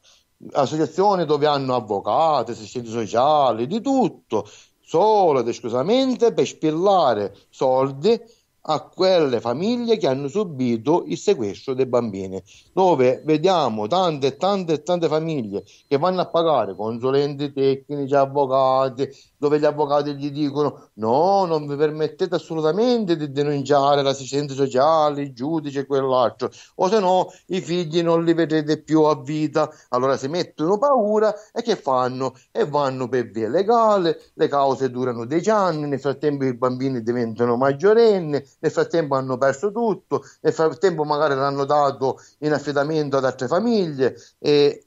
Speaker 2: associazioni dove hanno avvocati, assistenti sociali, di tutto, solo ed esclusivamente per spillare soldi a quelle famiglie che hanno subito il sequestro dei bambini, dove vediamo tante e tante e tante famiglie che vanno a pagare consulenti tecnici, avvocati dove gli avvocati gli dicono no, non vi permettete assolutamente di denunciare l'assistenza sociale, il giudice e quell'altro, o se no i figli non li vedrete più a vita, allora si mettono paura e che fanno? E vanno per via legale, le cause durano dieci anni, nel frattempo i bambini diventano maggiorenni, nel frattempo hanno perso tutto, nel frattempo magari l'hanno dato in affidamento ad altre famiglie e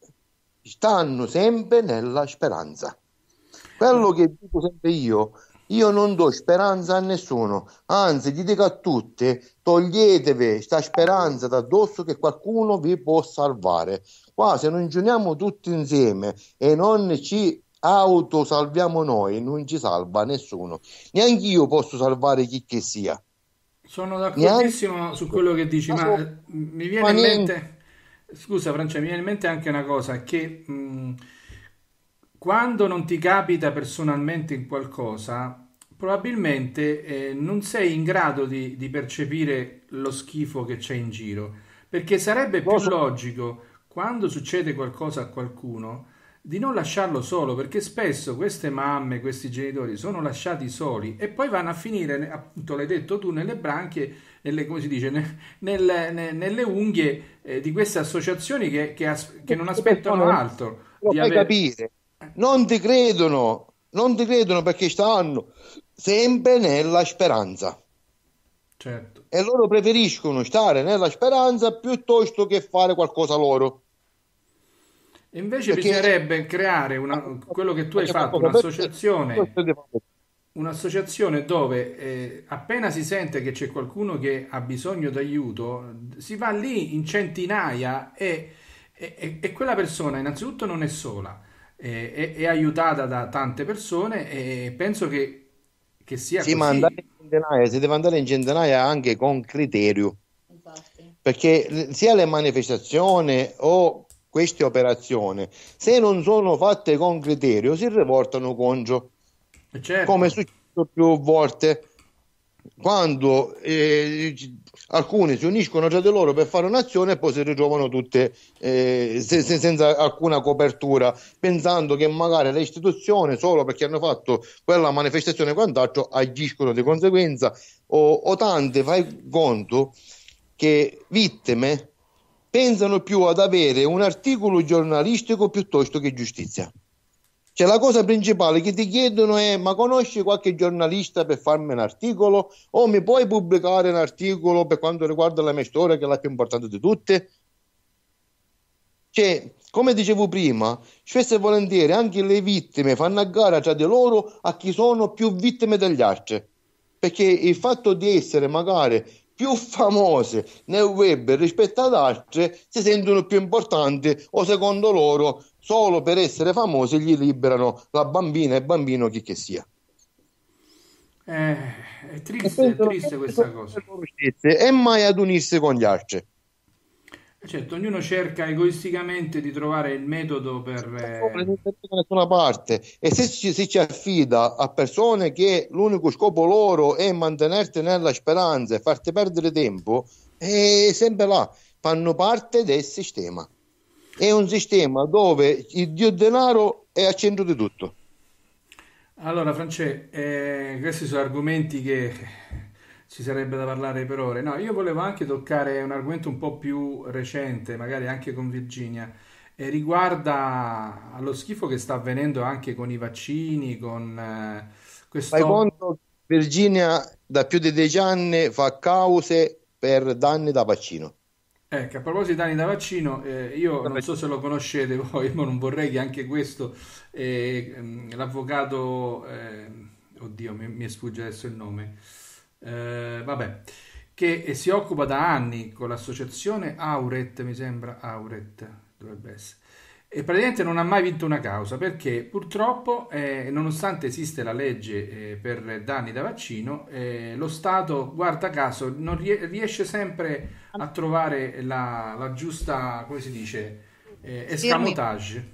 Speaker 2: stanno sempre nella speranza. Quello che dico sempre io, io non do speranza a nessuno, anzi gli dico a tutti, toglietevi questa speranza da addosso che qualcuno vi può salvare. Qua se non ci uniamo tutti insieme e non ci autosalviamo noi, non ci salva nessuno. Neanche io posso salvare chi che sia.
Speaker 1: Sono d'accordissimo Neanche... su quello che dici, ma, ma eh, mi viene ma in mente... Scusa Francia, mi viene in mente anche una cosa che... Mh mm, quando non ti capita personalmente in qualcosa, probabilmente eh, non sei in grado di, di, percepire lo schifo che c'è in giro, perché sarebbe più logico, quando succede qualcosa a qualcuno, di non lasciarlo solo, perché spesso queste mamme, questi genitori sono lasciati soli e poi vanno a finire, appunto l'hai detto tu, nelle branchie, nelle, come si dice, nel, nel, nelle unghie eh, di queste associazioni che, che, as, che non aspettano altro. Lo fai aver... capire,
Speaker 2: non ti credono, non ti credono perché stanno sempre nella speranza. Certo. E loro preferiscono stare nella speranza piuttosto che fare qualcosa loro.
Speaker 1: E invece perché... bisognerebbe creare una, ah, quello che tu hai fatto, un'associazione, un'associazione dove eh, appena si sente che c'è qualcuno che ha bisogno d'aiuto, si va lì in centinaia e, e, e quella persona innanzitutto non è sola eh, è, è, aiutata da tante persone e penso che, che sia si, così. andare
Speaker 2: in centinaia, si deve andare in centinaia anche con criterio. Perché sia le manifestazioni o queste operazioni, se non sono fatte con criterio, si rivoltano contro. Eh, certo. Come è successo più volte quando eh, alcuni si uniscono tra di loro per fare un'azione e poi si ritrovano tutte eh, se, se senza alcuna copertura, pensando che magari le istituzioni, solo perché hanno fatto quella manifestazione e quant'altro, agiscono di conseguenza. O, o tante, fai conto che vittime pensano più ad avere un articolo giornalistico piuttosto che giustizia. Cioè la cosa principale che ti chiedono è ma conosci qualche giornalista per farmi un articolo o oh, mi puoi pubblicare un articolo per quanto riguarda la mia storia che è la più importante di tutte? Cioè, come dicevo prima, spesso e volentieri anche le vittime fanno a gara tra di loro a chi sono più vittime degli altri. Perché il fatto di essere magari più famose nel web rispetto ad altre si sentono più importanti o secondo loro solo per essere famosi gli liberano la bambina e il bambino chi che sia.
Speaker 1: Eh, è triste, è triste questa cosa.
Speaker 2: E mai ad unirsi con gli altri. Eh,
Speaker 1: certo, ognuno cerca egoisticamente di trovare il metodo per... Non eh,
Speaker 2: da nessuna parte. E se ci, se ci, affida a persone che l'unico scopo loro è mantenerti nella speranza e farti perdere tempo, è sempre là, fanno parte del sistema è un sistema dove il dio denaro è al centro di tutto.
Speaker 1: Allora, France, eh, questi sono argomenti che ci sarebbe da parlare per ore. No, io volevo anche toccare un argomento un po' più recente, magari anche con Virginia, e riguarda allo schifo che sta avvenendo anche con i vaccini, con eh, questo... Fai conto,
Speaker 2: Virginia da più di dieci anni fa cause per danni da vaccino.
Speaker 1: Ecco, a proposito di anni da vaccino, eh, io non so se lo conoscete voi, ma non vorrei che anche questo, eh, mm, l'avvocato, eh, oddio mi, mi sfugge adesso il nome, eh, vabbè, che si occupa da anni con l'associazione Auret, mi sembra Auret dovrebbe essere, e praticamente non ha mai vinto una causa perché purtroppo, eh, nonostante esiste la legge eh, per danni da vaccino, eh, lo Stato, guarda caso, non riesce sempre a trovare la, la giusta, come si dice, eh, escamotage.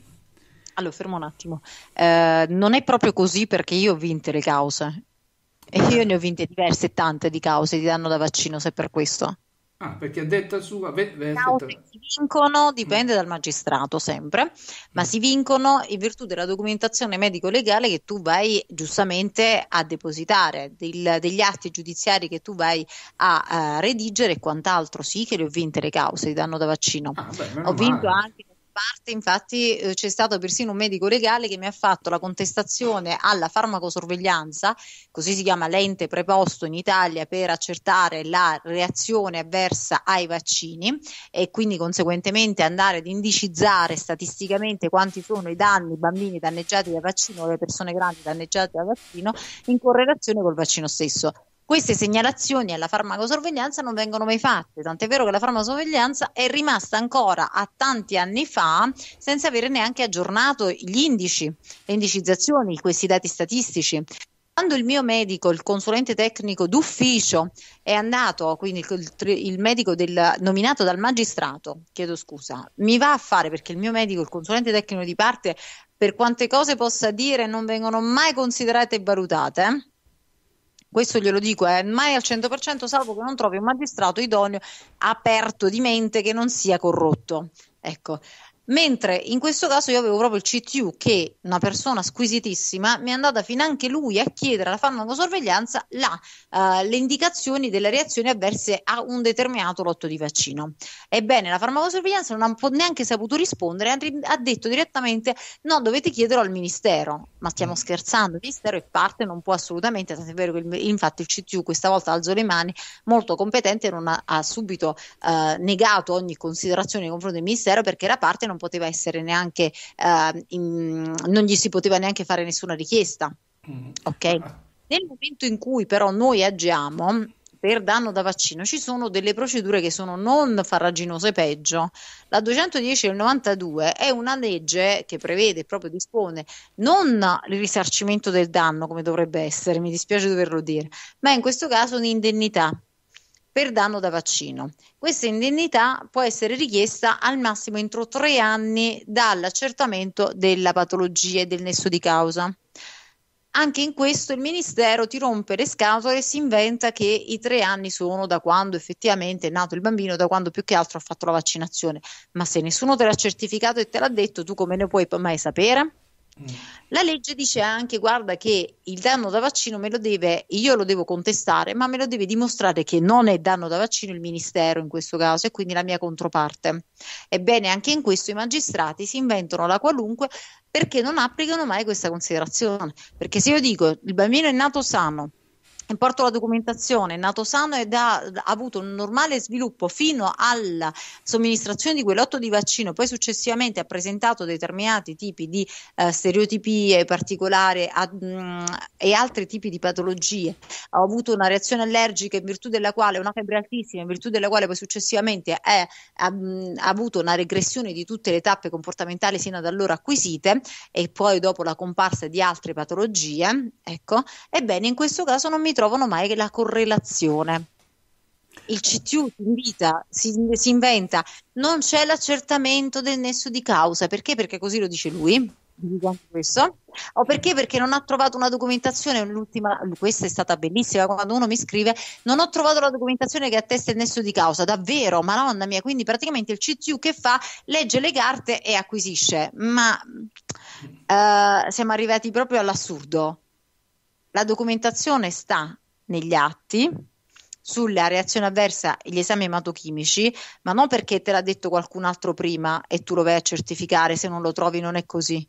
Speaker 3: Allora, fermo un attimo. Eh, non è proprio così perché io ho vinto le cause. E io ne ho vinte diverse, tante di cause di danno da vaccino, se per questo.
Speaker 1: Ah, perché a detta sua... Ve, ve,
Speaker 3: si vincono, dipende mm. dal magistrato sempre, ma mm. si vincono in virtù della documentazione medico-legale che tu vai giustamente a depositare, del, degli atti giudiziari che tu vai a, a eh, redigere e quant'altro. Sì che le ho vinte le cause di danno da vaccino. Ah, beh, ho vinto male. anche parte, infatti, eh, c'è stato persino un medico legale che mi ha fatto la contestazione alla farmacosorveglianza, così si chiama l'ente preposto in Italia per accertare la reazione avversa ai vaccini e quindi conseguentemente andare ad indicizzare statisticamente quanti sono i danni ai bambini danneggiati dal vaccino o alle persone grandi danneggiate dal vaccino in correlazione col vaccino stesso. Queste segnalazioni alla farmacosorveglianza non vengono mai fatte, tant'è vero che la farmacosorveglianza è rimasta ancora a tanti anni fa senza avere neanche aggiornato gli indici, le indicizzazioni, questi dati statistici quando il mio medico, il consulente tecnico d'ufficio, è andato, quindi il, il medico del, nominato dal magistrato, chiedo scusa, mi va a fare perché il mio medico, il consulente tecnico di parte, per quante cose possa dire, non vengono mai considerate e valutate questo glielo dico, è eh, mai al 100% salvo che non trovi un magistrato idoneo, aperto di mente, che non sia corrotto. Ecco, Mentre in questo caso io avevo proprio il CTU che, una persona squisitissima, mi è andata finanche lui a chiedere alla farmacosorveglianza la, uh, le indicazioni delle reazioni avverse a un determinato lotto di vaccino. Ebbene, la farmacosorveglianza non ha neanche saputo rispondere, ha detto direttamente no, dovete chiederlo al Ministero. Ma stiamo mm. scherzando, il Ministero è parte, non può assolutamente, tant'è vero che il, infatti il CTU questa volta alzo le mani, molto competente, non ha, ha subito uh, negato ogni considerazione nei confronti del Ministero perché era parte non poteva essere neanche, eh, in, non gli si poteva neanche fare nessuna richiesta. Mm. Ok? Nel momento in cui però noi agiamo per danno da vaccino ci sono delle procedure che sono non farraginose peggio. La 210 del 92 è una legge che prevede, proprio dispone, non il risarcimento del danno come dovrebbe essere, mi dispiace doverlo dire, ma in questo caso un'indennità per danno da vaccino. Questa indennità può essere richiesta al massimo entro tre anni dall'accertamento della patologia e del nesso di causa. Anche in questo il Ministero ti rompe le scatole e si inventa che i tre anni sono da quando effettivamente è nato il bambino, da quando più che altro ha fatto la vaccinazione. Ma se nessuno te l'ha certificato e te l'ha detto, tu come ne puoi mai sapere? Mm. La legge dice anche, guarda che il danno da vaccino me lo deve, io lo devo contestare, ma me lo deve dimostrare che non è danno da vaccino il Ministero in questo caso e quindi la mia controparte. Ebbene, anche in questo i magistrati si inventano la qualunque perché non applicano mai questa considerazione. Perché se io dico il bambino è nato sano, Porto la documentazione, nato sano ed ha, avuto un normale sviluppo fino alla somministrazione di quell'otto di vaccino, poi successivamente ha presentato determinati tipi di eh, stereotipie particolari ad, mh, mm, e altri tipi di patologie, ha avuto una reazione allergica in virtù della quale, una febbre altissima, in virtù della quale poi successivamente è, ha, mh, mm, ha avuto una regressione di tutte le tappe comportamentali sino ad allora acquisite e poi dopo la comparsa di altre patologie, ecco, ebbene in questo caso non mi trovano mai la correlazione. Il CTU invita, si, si inventa, non c'è l'accertamento del nesso di causa, perché? Perché così lo dice lui, questo, o perché? Perché non ha trovato una documentazione, l'ultima, questa è stata bellissima, quando uno mi scrive, non ho trovato la documentazione che attesta il nesso di causa, davvero, madonna mia, quindi praticamente il CTU che fa, legge le carte e acquisisce, ma eh, siamo arrivati proprio all'assurdo, la documentazione sta negli atti sulla reazione avversa e gli esami ematochimici, ma non perché te l'ha detto qualcun altro prima e tu lo vai a certificare, se non lo trovi non è così.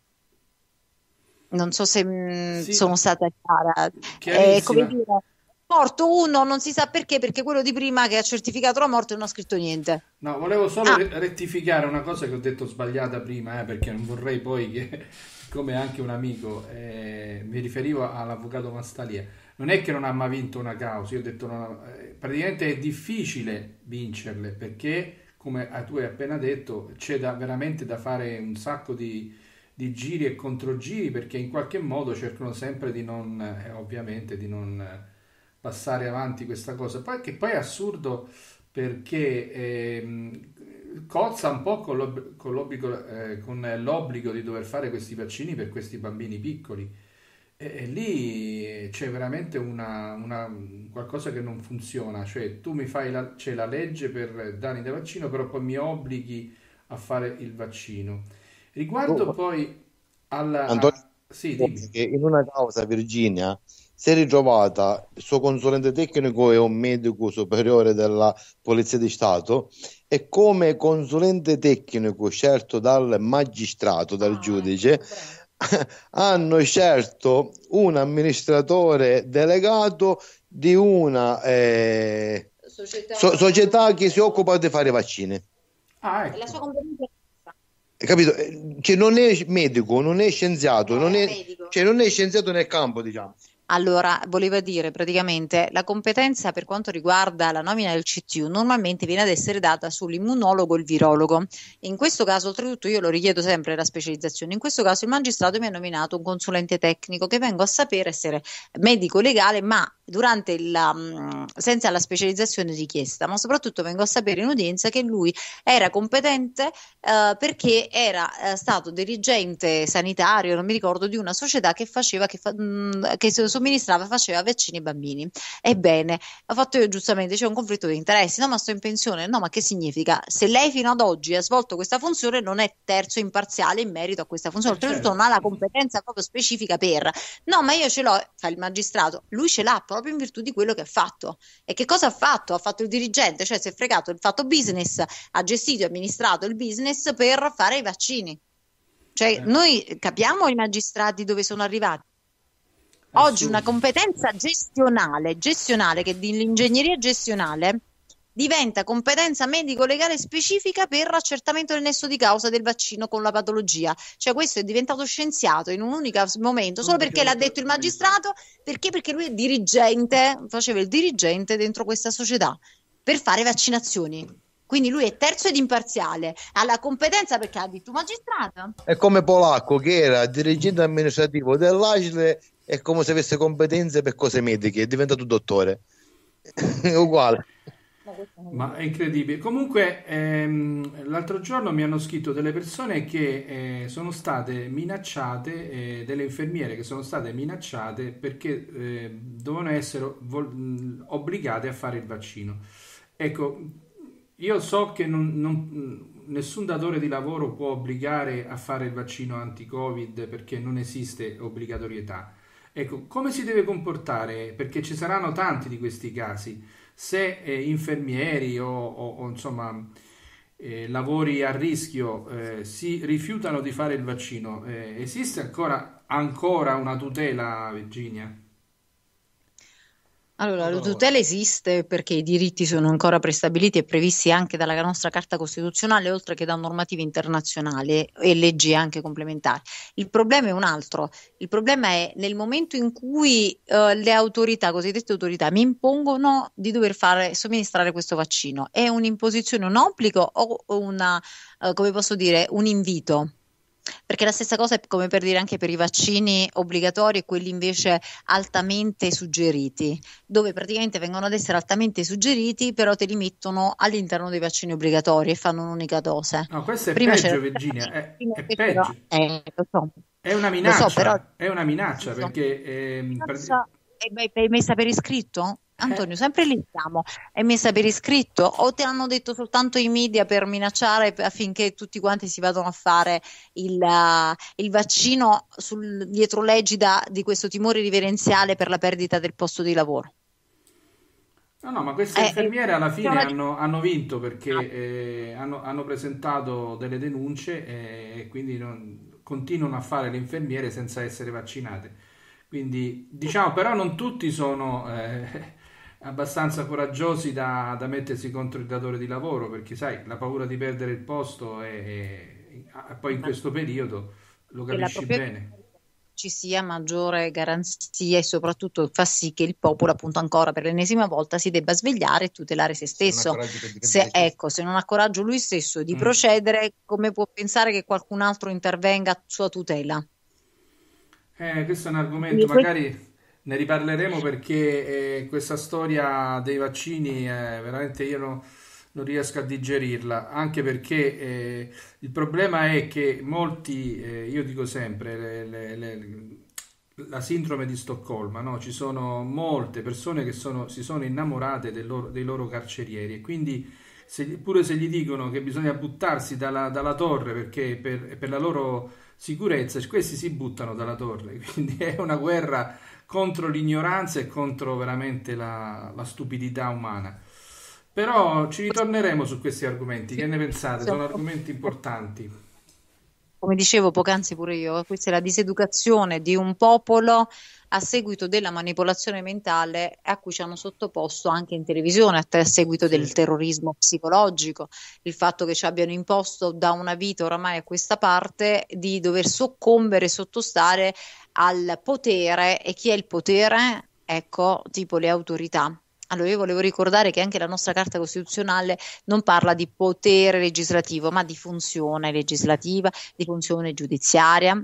Speaker 3: Non so se mm, sì. sono stata chiara. Eh, come dire, morto uno, non si sa perché, perché quello di prima che ha certificato la morte non ha scritto niente.
Speaker 1: No, volevo solo ah. rettificare una cosa che ho detto sbagliata prima, eh, perché non vorrei poi che siccome anche un amico, eh, mi riferivo all'avvocato Mastalia, non è che non ha mai vinto una causa, io ho detto non ha, eh, praticamente è difficile vincerle perché, come tu hai appena detto, c'è da, veramente da fare un sacco di, di giri e controgiri perché in qualche modo cercano sempre di non, eh, ovviamente, di non passare avanti questa cosa. Poi, che poi è assurdo perché ehm, cozza un po' con, l'ob- con, l'obbligo, eh, con, l'obbligo, di dover fare questi vaccini per questi bambini piccoli. E, e lì c'è veramente una, una, qualcosa che non funziona, cioè tu mi fai la, c'è la legge per danni da vaccino, però poi mi obblighi a fare il vaccino. Riguardo oh, poi alla... Antonio, a... sì,
Speaker 2: eh, in una causa Virginia si è ritrovata il suo consulente tecnico e un medico superiore della Polizia di Stato e come consulente tecnico scelto dal magistrato, dal ah, giudice, hanno scelto un amministratore delegato di una eh,
Speaker 3: società. So-
Speaker 2: società. che si occupa di fare vaccini.
Speaker 3: Ah, ecco. La sua competenza
Speaker 2: capito? Eh, cioè, non è medico, non è scienziato, non, è cioè, non è scienziato nel campo, diciamo.
Speaker 3: Allora, voleva dire praticamente la competenza per quanto riguarda la nomina del CTU normalmente viene ad essere data sull'immunologo e il virologo. In questo caso, oltretutto, io lo richiedo sempre la specializzazione. In questo caso, il magistrato mi ha nominato un consulente tecnico che vengo a sapere essere medico legale, ma durante la, mm, senza la specializzazione richiesta, ma soprattutto vengo a sapere in udienza che lui era competente eh, perché era eh, stato dirigente sanitario, non mi ricordo, di una società che faceva, che, fa, mm, che somministrava, faceva vaccini ai bambini. Ebbene, ho fatto io giustamente, c'è un conflitto di interessi, no ma sto in pensione, no ma che significa? Se lei fino ad oggi ha svolto questa funzione non è terzo imparziale in merito a questa funzione, eh, certo. oltretutto certo. non ha la competenza proprio specifica per, no ma io ce l'ho, fa il magistrato, lui ce l'ha proprio in virtù di quello che ha fatto. E che cosa ha fatto? Ha fatto il dirigente, cioè si è fregato, ha fatto business, ha gestito e amministrato il business per fare i vaccini. Cioè, eh. noi capiamo i magistrati dove sono arrivati. Oggi una competenza gestionale, gestionale che dell'ingegneria gestionale diventa competenza medico-legale specifica per l'accertamento del nesso di causa del vaccino con la patologia. Cioè questo è diventato scienziato in un unico momento, solo perché l'ha detto il magistrato, perché? Perché lui è dirigente, faceva il dirigente dentro questa società per fare vaccinazioni. Quindi lui è terzo ed imparziale, ha la competenza perché ha detto magistrato.
Speaker 2: È come Polacco che era dirigente amministrativo dell'ASL è come se avesse competenze per cose mediche, è diventato un dottore. è uguale.
Speaker 1: Ma è incredibile. Comunque, ehm, l'altro giorno mi hanno scritto delle persone che eh, sono state minacciate, eh, delle infermiere che sono state minacciate perché eh, dovevano essere vol- obbligate a fare il vaccino. Ecco, io so che non, non, nessun datore di lavoro può obbligare a fare il vaccino anti-Covid perché non esiste obbligatorietà Ecco, come si deve comportare? Perché ci saranno tanti di questi casi. Se eh, infermieri o, o, o insomma, eh, lavori a rischio eh, si rifiutano di fare il vaccino, eh, esiste ancora, ancora una tutela, Virginia?
Speaker 3: Allora, la tutela esiste perché i diritti sono ancora prestabiliti e previsti anche dalla nostra Carta Costituzionale, oltre che da normative internazionali e leggi anche complementari. Il problema è un altro. Il problema è nel momento in cui uh, le autorità, cosiddette autorità, mi impongono di dover fare, somministrare questo vaccino. È un'imposizione, un obbligo o una, uh, come posso dire, un invito? Perché la stessa cosa è come per dire anche per i vaccini obbligatori e quelli invece altamente suggeriti, dove praticamente vengono ad essere altamente suggeriti, però te li mettono all'interno dei vaccini obbligatori e fanno un'unica dose. No, questo è Prima peggio, Virginia. Eh, è, è, peggio. Però, eh, so.
Speaker 1: È una minaccia, so, però, è una minaccia so. perché... Ehm,
Speaker 3: eh, per... È messa per iscritto? Antonio, sempre lì siamo e mi per iscritto o te l'hanno detto soltanto i media per minacciare affinché tutti quanti si vadano a fare il, uh, il vaccino sul, dietro l'egida di questo timore riverenziale per la perdita del posto di lavoro?
Speaker 1: No, no, ma queste eh, infermiere alla eh, fine una... hanno, hanno, vinto perché ah. eh, hanno, hanno, presentato delle denunce e, eh, e quindi non, continuano a fare le infermiere senza essere vaccinate. Quindi diciamo, però non tutti sono... Eh, abbastanza coraggiosi da, da, mettersi contro il datore di lavoro perché sai la paura di perdere il posto e, poi in ah. questo periodo lo capisci bene
Speaker 3: ci sia maggiore garanzia e soprattutto fa sì che il popolo appunto ancora per l'ennesima volta si debba svegliare e tutelare se stesso se, ecco, se non ha coraggio lui stesso di mm. procedere come può pensare che qualcun altro intervenga a sua tutela
Speaker 1: eh, questo è un argomento Quindi, magari ne riparleremo perché eh, questa storia dei vaccini eh, veramente io non, non, riesco a digerirla, anche perché eh, il problema è che molti, eh, io dico sempre, le, le, le, la sindrome di Stoccolma, no? ci sono molte persone che sono, si sono innamorate loro, dei loro carcerieri e quindi se, pure se gli dicono che bisogna buttarsi dalla, dalla torre perché per, per, la loro sicurezza, questi si buttano dalla torre, quindi è una guerra contro l'ignoranza e contro veramente la, la stupidità umana. Però ci ritorneremo su questi argomenti, che ne pensate? Sono argomenti importanti
Speaker 3: come dicevo poc'anzi pure io, questa è la diseducazione di un popolo a seguito della manipolazione mentale a cui ci hanno sottoposto anche in televisione, a, te, a seguito sì. del terrorismo psicologico, il fatto che ci abbiano imposto da una vita oramai a questa parte di dover soccombere e sottostare al potere e chi è il potere? Ecco, tipo le autorità allora io volevo ricordare che anche la nostra Carta Costituzionale non parla di potere legislativo, ma di funzione legislativa, di funzione giudiziaria,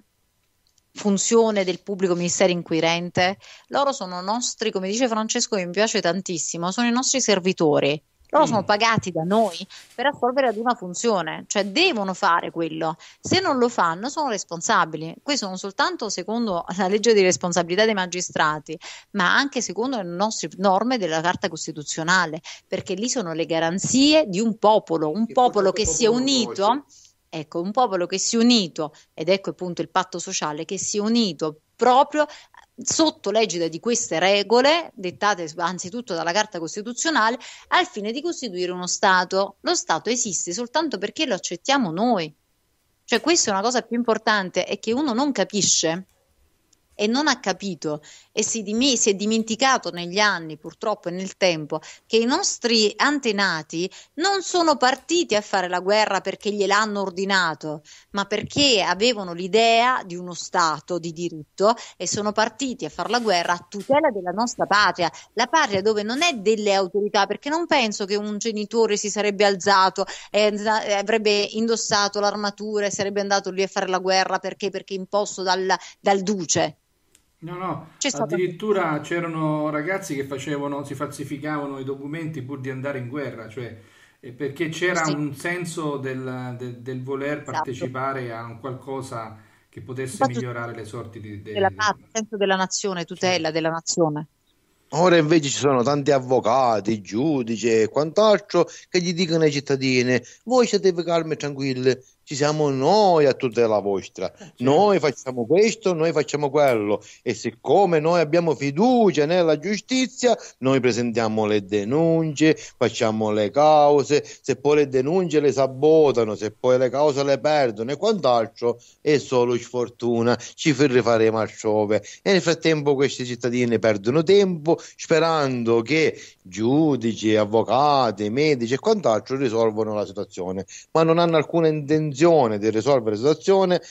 Speaker 3: funzione del pubblico ministero inquirente. Loro sono nostri, come dice Francesco, mi piace tantissimo, sono i nostri servitori loro mm. sono pagati da noi per assolvere ad una funzione, cioè devono fare quello. Se non lo fanno sono responsabili. Questo non soltanto secondo la legge di responsabilità dei magistrati, ma anche secondo le nostre norme della Carta Costituzionale, perché lì sono le garanzie di un popolo, un popolo certo che si è unito. Ecco, un popolo che si è unito, ed ecco appunto il patto sociale, che si è unito proprio sotto l'egida di queste regole, dettate anzitutto dalla Carta Costituzionale, al fine di costituire uno Stato. Lo Stato esiste soltanto perché lo accettiamo noi. Cioè questa è una cosa più importante, è che uno non capisce e non ha capito e si, dim- si, è dimenticato negli anni, purtroppo e nel tempo, che i nostri antenati non sono partiti a fare la guerra perché gliel'hanno ordinato, ma perché avevano l'idea di uno Stato di diritto e sono partiti a fare la guerra a tutela della nostra patria, la patria dove non è delle autorità, perché non penso che un genitore si sarebbe alzato, eh, avrebbe indossato l'armatura e sarebbe andato lì a fare la guerra perché, perché imposto dal, dal duce. No, no, C'è
Speaker 1: addirittura c'erano ragazzi che facevano, si falsificavano i documenti pur di andare in guerra, cioè perché c'era sì. un senso del, del, del voler esatto. partecipare a un qualcosa che potesse migliorare le sorti di, dei, della,
Speaker 3: il senso della nazione, tutela sì. della nazione.
Speaker 2: Ora invece ci sono tanti avvocati, giudici e quant'altro che gli dicono ai cittadini: voi siete calme e tranquille ci siamo noi a tutela vostra, eh, certo. noi facciamo questo, noi facciamo quello e siccome noi abbiamo fiducia nella giustizia, noi presentiamo le denunce, facciamo le cause, se poi le denunce le sabotano, se poi le cause le perdono e quant'altro è solo sfortuna, ci rifaremo a sciove e nel frattempo questi cittadini perdono tempo sperando che giudici, avvocati, medici e quant'altro risolvano la situazione, ma non hanno alcuna intenzione intenzione di risolvere la situazione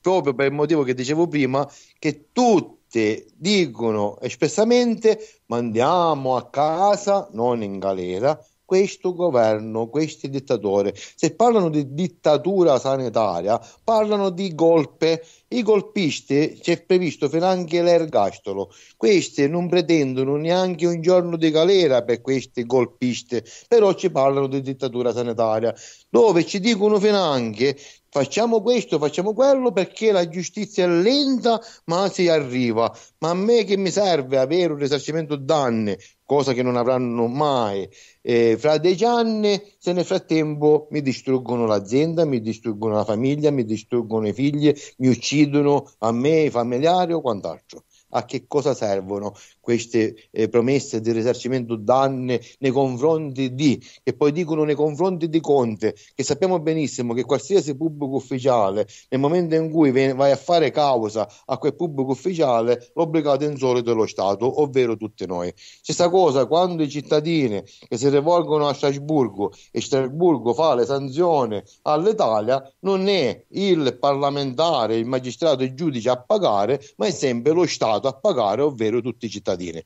Speaker 2: proprio per il motivo che dicevo prima, che tutte dicono espressamente mandiamo a casa, non in galera, questo governo, questi dittatori. Se parlano di dittatura sanitaria, parlano di golpe. I golpisti c'è previsto fino anche l'ergastolo. Questi non pretendono neanche un giorno di galera per questi golpisti, però ci parlano di dittatura sanitaria, dove ci dicono fino anche facciamo questo, facciamo quello perché la giustizia è lenta ma si arriva. Ma a me che mi serve avere un risarcimento danni, cosa che non avranno mai eh, fra dieci anni se nel frattempo mi distruggono l'azienda, mi distruggono la famiglia, mi distruggono i figli, mi uccidono a me, i familiari o quant'altro a che cosa servono queste eh, promesse di risarcimento danni nei confronti di, che poi dicono nei confronti di Conte, che sappiamo benissimo che qualsiasi pubblico ufficiale, nel momento in cui vai a fare causa a quel pubblico ufficiale, l'obbligato insolito è lo Stato, ovvero tutti noi. Stessa cosa quando i cittadini che si rivolgono a Strasburgo e Strasburgo fa le sanzioni all'Italia, non è il parlamentare, il magistrato, il giudice a pagare, ma è sempre lo Stato obbligato a pagare, ovvero tutti i cittadini.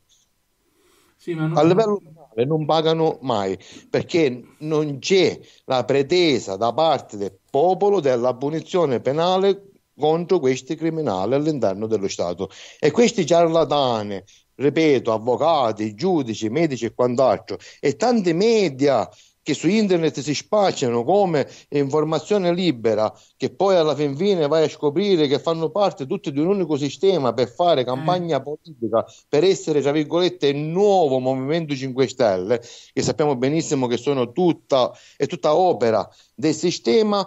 Speaker 1: Sì, non... A livello
Speaker 2: locale non pagano mai perché non c'è la pretesa da parte del popolo della punizione penale contro questi criminali all'interno dello Stato. E questi ciarlatani, ripeto, avvocati, giudici, medici e quant'altro, e tanti media che su internet si spacciano come informazione libera, che poi alla fin fine vai a scoprire che fanno parte tutti di un unico sistema per fare campagna mm. politica, per essere, tra virgolette, il nuovo Movimento 5 Stelle, che sappiamo benissimo che sono tutta, è tutta opera del sistema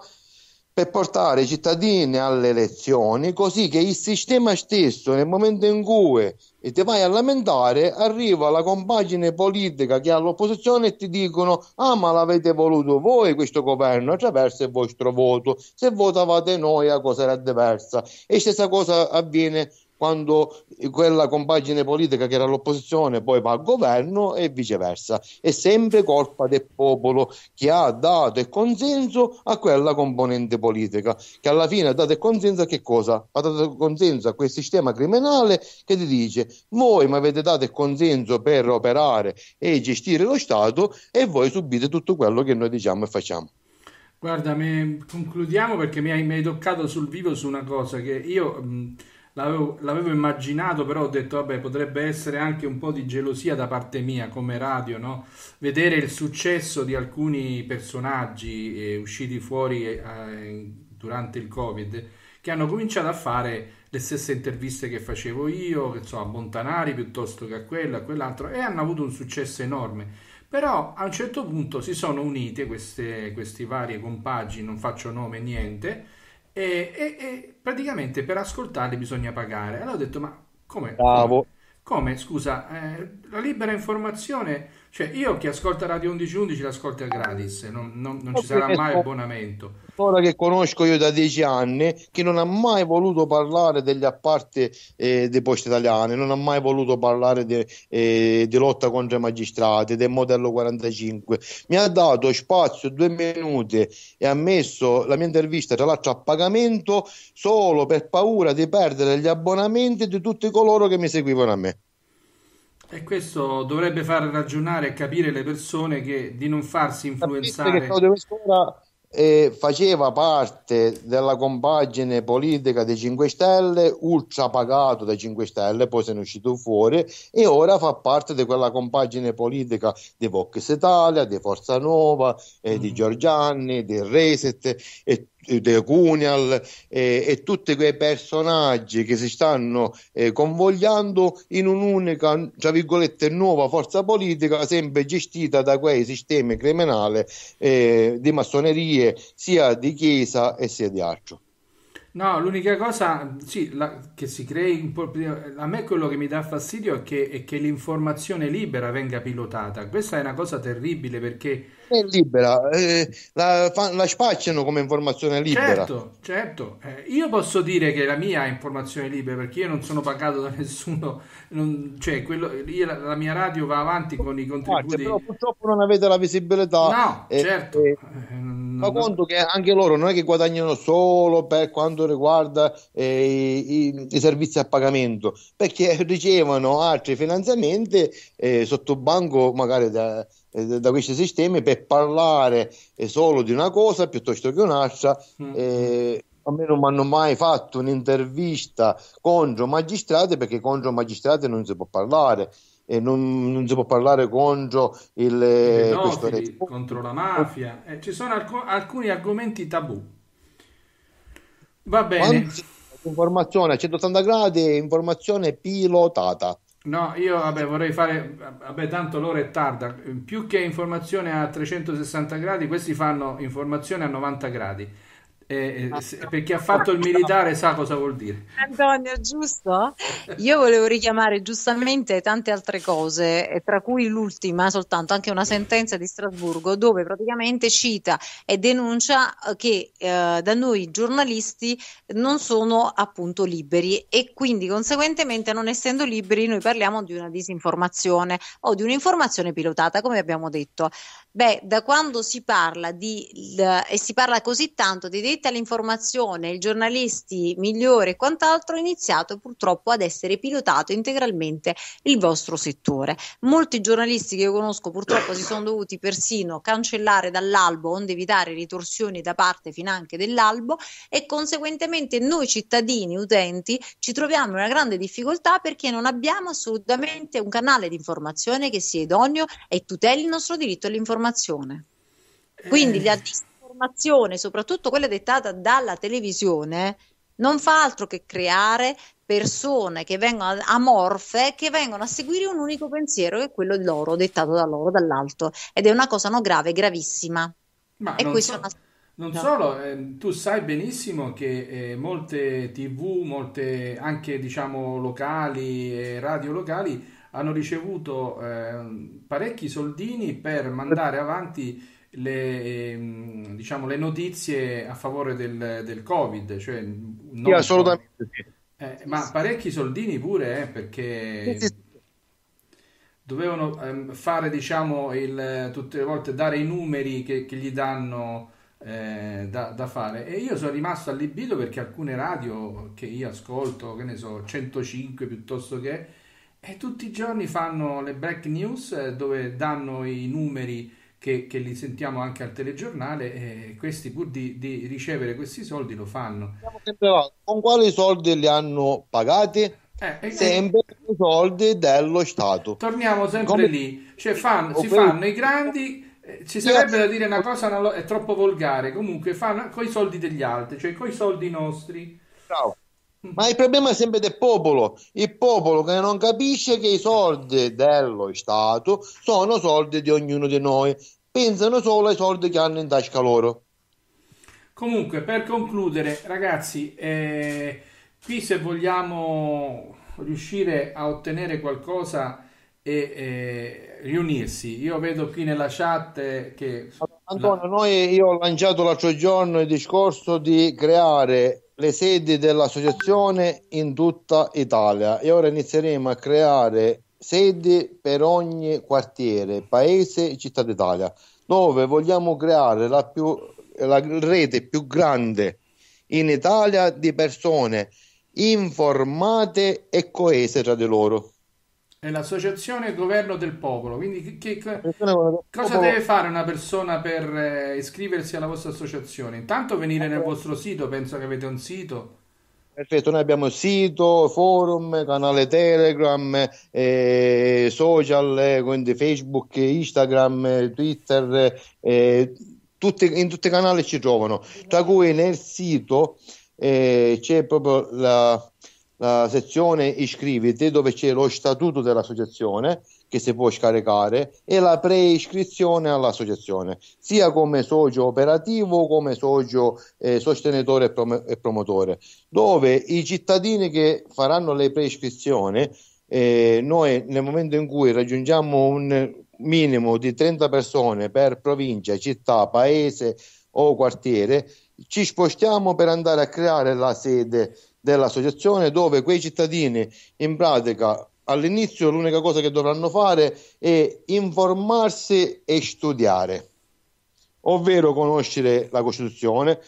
Speaker 2: per portare i cittadini alle elezioni, così che il sistema stesso, nel momento in cui ti vai a lamentare, arriva la compagine politica che ha l'opposizione e ti dicono: Ah, ma l'avete voluto voi questo governo attraverso il vostro voto. Se votavate noi, la cosa era diversa. E stessa cosa avviene quando quella compagine politica che era l'opposizione poi va al governo e viceversa. È sempre colpa del popolo che ha dato il consenso a quella componente politica, che alla fine ha dato il consenso a che cosa? Ha dato il consenso a quel sistema criminale che ti dice voi mi avete dato il consenso per operare e gestire lo Stato e voi subite tutto quello che noi diciamo e facciamo.
Speaker 1: Guarda, me, concludiamo perché mi hai, mi hai, toccato sul vivo su una cosa che io mh, L'avevo, l'avevo, immaginato, però ho detto, vabbè, potrebbe essere anche un po' di gelosia da parte mia come radio, no? Vedere il successo di alcuni personaggi eh, usciti fuori eh, durante il Covid che hanno cominciato a fare le stesse interviste che facevo io, che so, a Montanari piuttosto che a quello, a quell'altro, e hanno avuto un successo enorme. Però a un certo punto si sono unite queste, queste varie compagini, non faccio nome, niente, e, e, e, praticamente per ascoltarli bisogna pagare. Allora ho detto, ma come? Bravo. Come? Scusa, eh, la libera informazione cioè, io chi ascolta Radio 1111 l'ascolta gratis, non, non, non ci sarà mai abbonamento.
Speaker 2: Ora che conosco io da dieci anni, che non ha mai voluto parlare degli apparti eh, di Poste Italiane, non ha mai voluto parlare eh, di eh, lotta contro i magistrati, del modello 45. Mi ha dato spazio due minuti e ha messo la mia intervista, tra l'altro a pagamento, solo per paura di perdere gli abbonamenti di tutti coloro che mi seguivano a me.
Speaker 1: E questo dovrebbe far ragionare e capire le persone che, di non farsi influenzare.
Speaker 2: E eh, faceva parte della compagine politica dei 5 Stelle, ultra pagato dai 5 Stelle, poi se ne è uscito fuori e ora fa parte di quella compagine politica di Vox Italia, di Forza Nuova, eh, mm. di Giorgiani, di Reset e eh, De Cunial eh, e tutti quei personaggi che si stanno eh, convogliando in un'unica, tra virgolette, nuova forza politica, sempre gestita da quei sistemi criminali eh, di massonerie, sia di chiesa e sia di arcio.
Speaker 1: No, l'unica cosa sì, la, che si crei a me quello che mi dà fastidio è che, è che l'informazione libera venga pilotata. Questa è una cosa terribile perché
Speaker 2: è libera, eh, la, la, spacciano come informazione libera. Certo,
Speaker 1: certo. Eh, io posso dire che la mia è informazione libera perché io non sono pagato da nessuno, non, cioè quello, io, la, la, mia radio va avanti con i contributi. Però
Speaker 2: purtroppo non avete la visibilità. No, eh, certo. ma eh, eh, conto che anche loro non è che guadagnano solo per quanto riguarda eh, i, i, i, servizi a pagamento, perché ricevono altri finanziamenti sotto banco magari da eh, da questi sistemi per parlare eh, solo di una cosa piuttosto che un'altra. Mm-hmm. Eh, mm. a me non mi hanno mai fatto un'intervista contro magistrati perché contro magistrati non si può parlare. E non, non si può parlare contro il nobili, eh,
Speaker 1: contro la mafia, eh, ci sono alc- alcuni argomenti tabù. Va bene. Quando,
Speaker 2: informazione a 180 gradi, informazione pilotata.
Speaker 1: No, io vabbè, vorrei fare, vabbè, tanto l'ora è tarda, più che informazione a 360 gradi, questi fanno informazione a 90 gradi. Eh, eh, ah, per chi ha fatto il militare sa cosa vuol dire.
Speaker 3: Antonio, giusto? Io volevo richiamare giustamente tante altre cose, eh, tra cui l'ultima soltanto, anche una sentenza di Strasburgo, dove praticamente cita e denuncia che eh, da noi giornalisti non sono appunto liberi e quindi conseguentemente non essendo liberi noi parliamo di una disinformazione o di un'informazione pilotata, come abbiamo detto. Beh, da quando si parla di, e si parla così tanto di diritti all'informazione, i giornalisti migliori e quant'altro, è iniziato purtroppo ad essere pilotato integralmente il vostro settore. Molti giornalisti che io conosco purtroppo si sono dovuti persino cancellare dall'albo onde evitare ritorsioni da parte finanche dell'albo e conseguentemente noi cittadini utenti ci troviamo in una grande difficoltà perché non abbiamo assolutamente un canale di informazione che sia idoneo e tuteli il nostro diritto all'informazione. Quindi gli eh. artisti l'informazione, soprattutto quella dettata dalla televisione, non fa altro che creare persone che vengono amorfe, che vengono a seguire un unico pensiero, che è quello loro, dettato da loro, dall'alto. Ed è una cosa no grave, gravissima. Ma e non, so, una...
Speaker 1: non no. solo, eh, tu sai benissimo che eh, molte tv, molte anche diciamo locali eh, radio locali hanno ricevuto ehm, parecchi soldini per mandare avanti le, ehm, diciamo, le notizie a favore del, del Covid. Cioè non sì, assolutamente sì. Eh, ma parecchi soldini pure, eh, perché dovevano ehm, fare, diciamo, il, tutte le volte dare i numeri che, che gli danno eh, da, da, fare. E io sono rimasto allibito perché alcune radio che io ascolto, che ne so, 105 piuttosto che, e tutti i giorni fanno le break news eh, dove danno i numeri che, che li sentiamo anche al telegiornale, eh, questi pur di, di, ricevere questi soldi lo fanno.
Speaker 2: Diciamo con quali soldi li hanno pagati? Eh, sempre i soldi dello Stato. Torniamo sempre Come... lì, cioè fanno, si fanno
Speaker 1: i grandi eh, ci sarebbe da dire una cosa è troppo volgare comunque fanno con i soldi degli altri cioè con i soldi nostri Bravo.
Speaker 2: Ma il problema è sempre del popolo, il popolo che non capisce che i soldi dello Stato sono soldi di ognuno di noi, pensano solo ai soldi che hanno in tasca loro.
Speaker 1: Comunque, per concludere, ragazzi, eh, qui se vogliamo riuscire a ottenere qualcosa e, e eh, riunirsi, io vedo qui nella chat che... Antonio,
Speaker 2: noi, io ho lanciato l'altro giorno il discorso di creare le sedi dell'associazione in tutta Italia e ora inizieremo a creare sedi per ogni quartiere, paese e città d'Italia, dove vogliamo creare la, più, la rete più grande in Italia di persone informate e coese tra di loro
Speaker 1: l'associazione Governo del Popolo. Quindi che, che, cosa deve fare una persona per eh, iscriversi alla vostra associazione? Intanto venire nel ecco. vostro sito, penso che avete un sito.
Speaker 2: Perfetto, noi abbiamo sito, forum, canale Telegram, eh, social, eh, quindi Facebook, Instagram, Twitter, eh, tutte, in tutti i canali ci trovano. Tra cui nel sito eh, c'è proprio la la sezione iscriviti dove c'è lo statuto dell'associazione che si può scaricare e la pre-iscrizione all'associazione sia come socio operativo come socio eh, sostenitore e, prom- e, promotore dove i cittadini che faranno le pre-iscrizioni eh, noi nel momento in cui raggiungiamo un minimo di 30 persone per provincia, città, paese o quartiere ci spostiamo per andare a creare la sede dell'associazione dove quei cittadini in pratica all'inizio l'unica cosa che dovranno fare è informarsi e studiare, ovvero conoscere la Costituzione,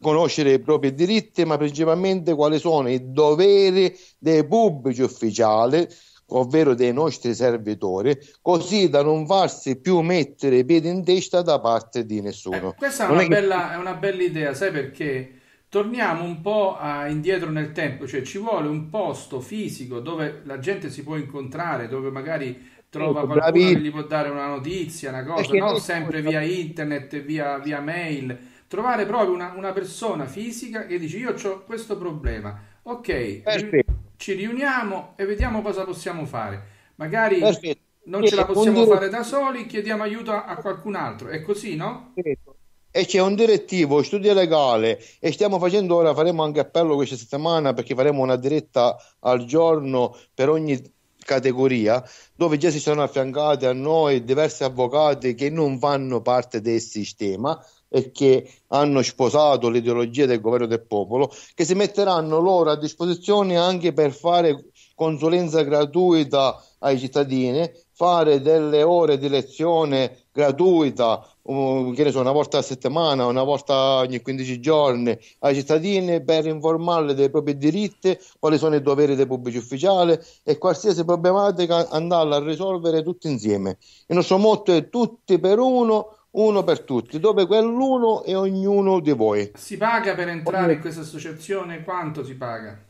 Speaker 2: conoscere i propri diritti, ma principalmente quali sono i doveri dei pubblici ufficiali, ovvero dei nostri servitori, così da non farsi più mettere i piedi in testa da parte di eh, nessuno. Eh, questa è una, è, bella, che...
Speaker 1: è una bella idea, sai perché? torniamo un po' a, indietro nel tempo, cioè ci vuole un posto fisico dove la gente si può incontrare, dove magari trova qualcuno bravi. che gli può dare una notizia, una cosa, non sempre via internet, via, via mail. Trovare proprio una, una, persona fisica che dice io ho questo problema, ok, Perfetto. Eh ci riuniamo e vediamo cosa possiamo fare. Magari Perfetto. Eh non Perfetto. ce la possiamo fare da soli, chiediamo aiuto a, a qualcun altro. È così, no?
Speaker 2: Perfetto e c'è un direttivo, studio legale e stiamo facendo ora, faremo anche appello questa settimana perché faremo una diretta al giorno per ogni categoria dove già si sono affiancati a noi diversi avvocati che non fanno parte del sistema e che hanno sposato l'ideologia del governo del popolo che si metteranno loro a disposizione anche per fare consulenza gratuita ai cittadini, fare delle ore di lezione gratuita, um, che ne so, una volta a settimana, una volta ogni 15 giorni ai cittadini per informarli dei propri diritti, quali sono i doveri dei pubblici ufficiali e qualsiasi problematica andarla a risolvere tutti insieme. Il nostro motto è tutti per uno, uno per tutti, dove quell'uno è ognuno di voi. Si
Speaker 1: paga per entrare Ogni... in questa associazione? Quanto si paga?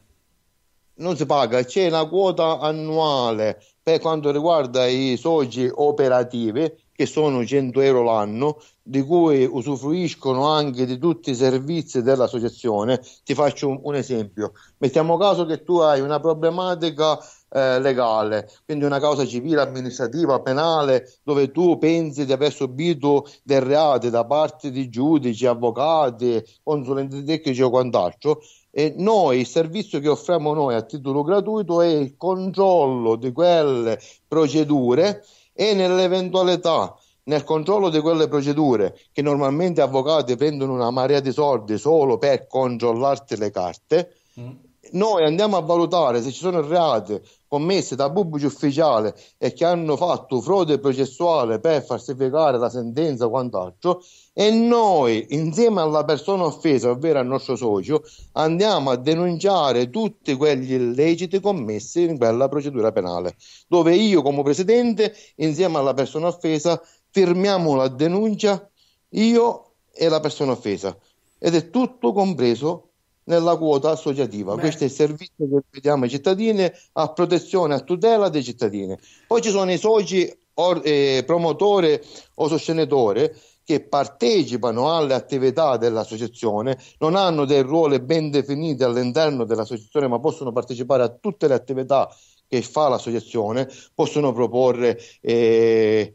Speaker 2: Non si paga, c'è una quota annuale per quanto riguarda i soci operativi che sono 100 euro l'anno, di cui usufruiscono anche di tutti i servizi dell'associazione. Ti faccio un, un esempio. Mettiamo caso che tu hai una problematica eh, legale, quindi una causa civile, amministrativa, penale, dove tu pensi di aver subito dei reati da parte di giudici, avvocati, consulenti tecnici o quant'altro. E noi il servizio che offriamo noi a titolo gratuito è il controllo di quelle procedure e nell'eventualità nel controllo di quelle procedure che normalmente avvocati prendono una marea di soldi solo per controllarti le carte, mm noi andiamo a valutare se ci sono reati commessi da pubblici ufficiali e che hanno fatto frode processuale per falsificare la sentenza o quant'altro e noi insieme alla persona offesa, ovvero al nostro socio, andiamo a denunciare tutti quegli illeciti commessi in quella procedura penale, dove io come presidente insieme alla persona offesa firmiamo la denuncia io e la persona offesa ed è tutto compreso nella quota associativa. Beh. Questo è il servizio che vediamo ai cittadini a protezione, a tutela dei cittadini. Poi ci sono i soci or, eh, promotore o sostenitore che partecipano alle attività dell'associazione, non hanno dei ruoli ben definiti all'interno dell'associazione, ma possono partecipare a tutte le attività che fa l'associazione, possono proporre eh,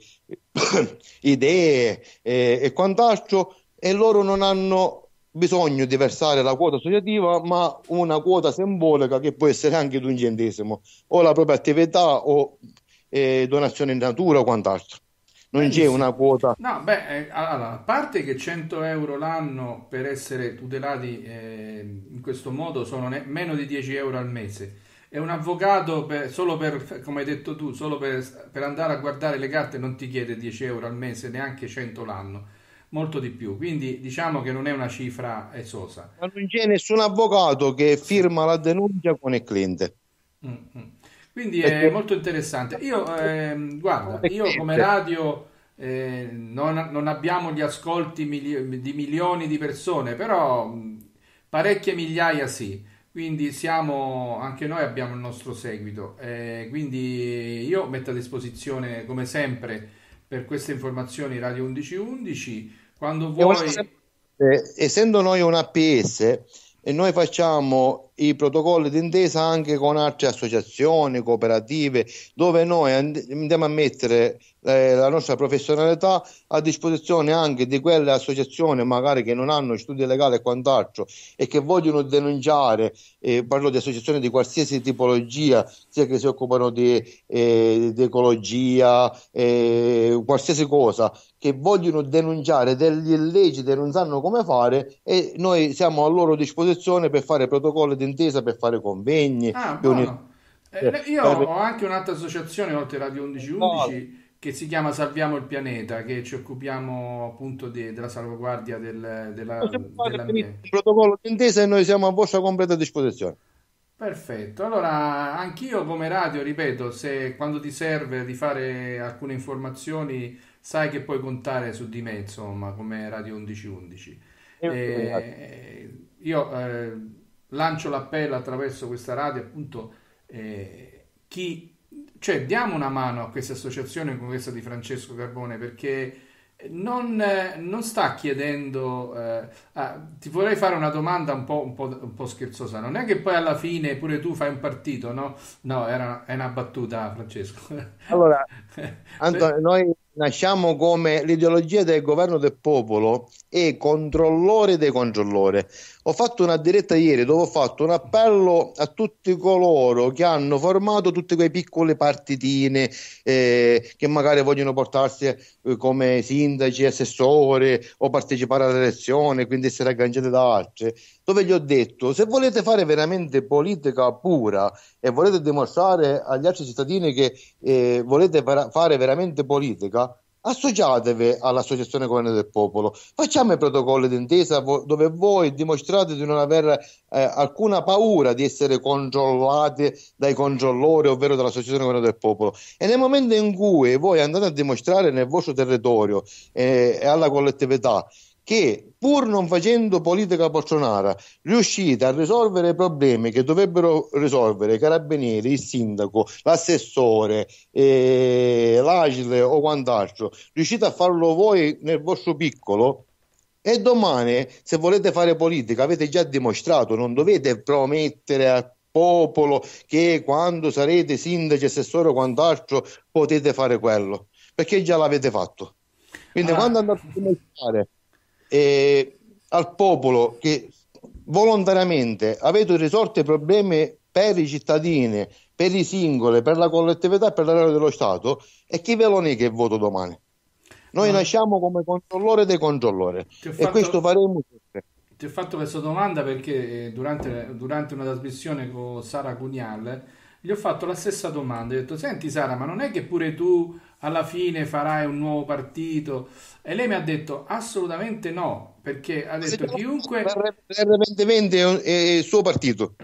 Speaker 2: idee eh, e quant'altro e loro non hanno bisogno di versare la quota associativa, ma una quota simbolica che può essere anche di un centesimo, o la propria attività o eh, donazione in natura o quant'altro. Non c'è una quota.
Speaker 1: No, beh, eh, allora, a parte che 100 euro l'anno per essere tutelati eh, in questo modo sono ne- meno di 10 euro al mese. E un avvocato, per, solo per, come hai detto tu, solo per, per andare a guardare le carte non ti chiede 10 euro al mese, neanche 100 l'anno molto di più. Quindi diciamo che non è una cifra esosa.
Speaker 2: Ma non c'è nessun avvocato che firma la denuncia con il cliente.
Speaker 1: Mm-hmm. Quindi Perché... è molto interessante. Io, ehm, guarda, io come radio eh, non, non, abbiamo gli ascolti milio- di milioni di persone, però mh, mm, parecchie migliaia sì. Quindi siamo, anche noi abbiamo il nostro seguito. Eh, quindi io metto a disposizione, come sempre, per queste informazioni Radio 1111. Quando vuoi...
Speaker 2: Eh, essendo noi un APS, e noi facciamo i protocolli d'intesa anche con altre associazioni, cooperative, dove noi andiamo a mettere eh, la nostra professionalità a disposizione anche di quelle associazioni magari che non hanno studi legali e quant'altro e che vogliono denunciare, eh, parlo di associazioni di qualsiasi tipologia, sia che si occupano di, eh, di ecologia, eh, qualsiasi cosa, che vogliono denunciare degli illeciti e non sanno come fare e noi siamo a loro disposizione per fare protocolli d'intesa, per fare convegni. Ah,
Speaker 1: eh, io ho anche un'altra associazione oltre Radio 1111 che si chiama Salviamo il pianeta, che ci occupiamo appunto di, della salvaguardia del, della, dell'ambiente.
Speaker 2: Il protocollo d'intesa e noi siamo a vostra completa disposizione.
Speaker 1: Perfetto, allora anch'io come radio, ripeto, se quando ti serve di fare alcune informazioni sai che puoi contare su di me, insomma, come Radio 1111. Eh, io eh, lancio l'appello attraverso questa radio, appunto, eh, chi cioè diamo una mano a questa associazione come questa di Francesco Carbone perché non, non sta chiedendo eh, ah, ti vorrei fare una domanda un po', un, po', un po', scherzosa non è che poi alla fine pure tu fai un partito no? no, era, è una battuta Francesco allora
Speaker 2: Antonio, noi nasciamo come l'ideologia del governo del popolo e controllore dei controllori. Ho fatto una diretta ieri dove ho fatto un appello a tutti coloro che hanno formato tutte quei piccole partitine eh, che magari vogliono portarsi eh, come sindaci, assessori o partecipare alle elezioni, quindi essere agganciati da altri, dove gli ho detto se volete fare veramente politica pura e volete dimostrare agli altri cittadini che eh, volete para- fare veramente politica, associatevi all'associazione Governo del Popolo, facciamo i protocolli d'intesa vo- dove voi dimostrate di non avere eh, alcuna paura di essere controllati dai controllori, ovvero dall'associazione Governo del Popolo. E nel momento in cui voi andate a dimostrare nel vostro territorio eh, e alla collettività che pur non facendo politica Bolsonaro riuscite a risolvere problemi che dovrebbero risolvere i carabinieri, il sindaco, l'assessore, eh, l'agile o quant'altro, riuscite a farlo voi nel vostro piccolo? E domani, se volete fare politica, avete già dimostrato, non dovete promettere al popolo che quando sarete sindaci, assessore o quant'altro potete fare quello, perché già l'avete fatto. Quindi ah. quando andate a dimostrare eh, al popolo che volontariamente avete risolto i problemi per i cittadini, per i singoli, per la collettività e per l'area dello Stato, e chi ve lo nega il voto domani? Noi ah. nasciamo come controllore dei controllori fatto... e questo faremo sempre.
Speaker 1: Ti ho fatto questa domanda perché eh, durante, durante una trasmissione con Sara Cunial gli ho fatto la stessa domanda. ho detto: Senti, Sara, ma non è che pure tu alla fine farai un nuovo partito? E lei mi ha detto: Assolutamente no, perché ha detto: Chiunque.
Speaker 2: Veramente è il suo
Speaker 1: partito.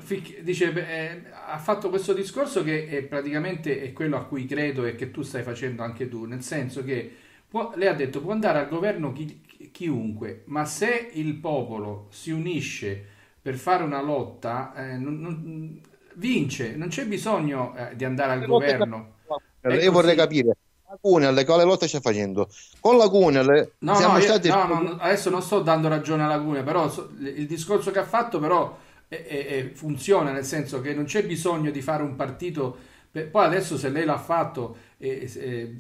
Speaker 1: Dice, eh, ha fatto questo discorso che è praticamente è quello a cui credo e che tu stai facendo anche tu, nel senso che. Può, lei ha detto può andare al governo chi, chiunque, ma se il popolo si unisce per fare una lotta, eh, non, non, vince, non c'è bisogno eh, di andare al governo. Cap- io vorrei
Speaker 2: capire. La Cunel, quale lotta sta facendo? Con la Cunel no, siamo no, stati... Io, no,
Speaker 1: no, adesso non sto dando ragione alla Cunel, però so, il discorso che ha fatto però è, è, è funziona, nel senso che non c'è bisogno di fare un partito poi adesso se lei l'ha fatto, e, eh,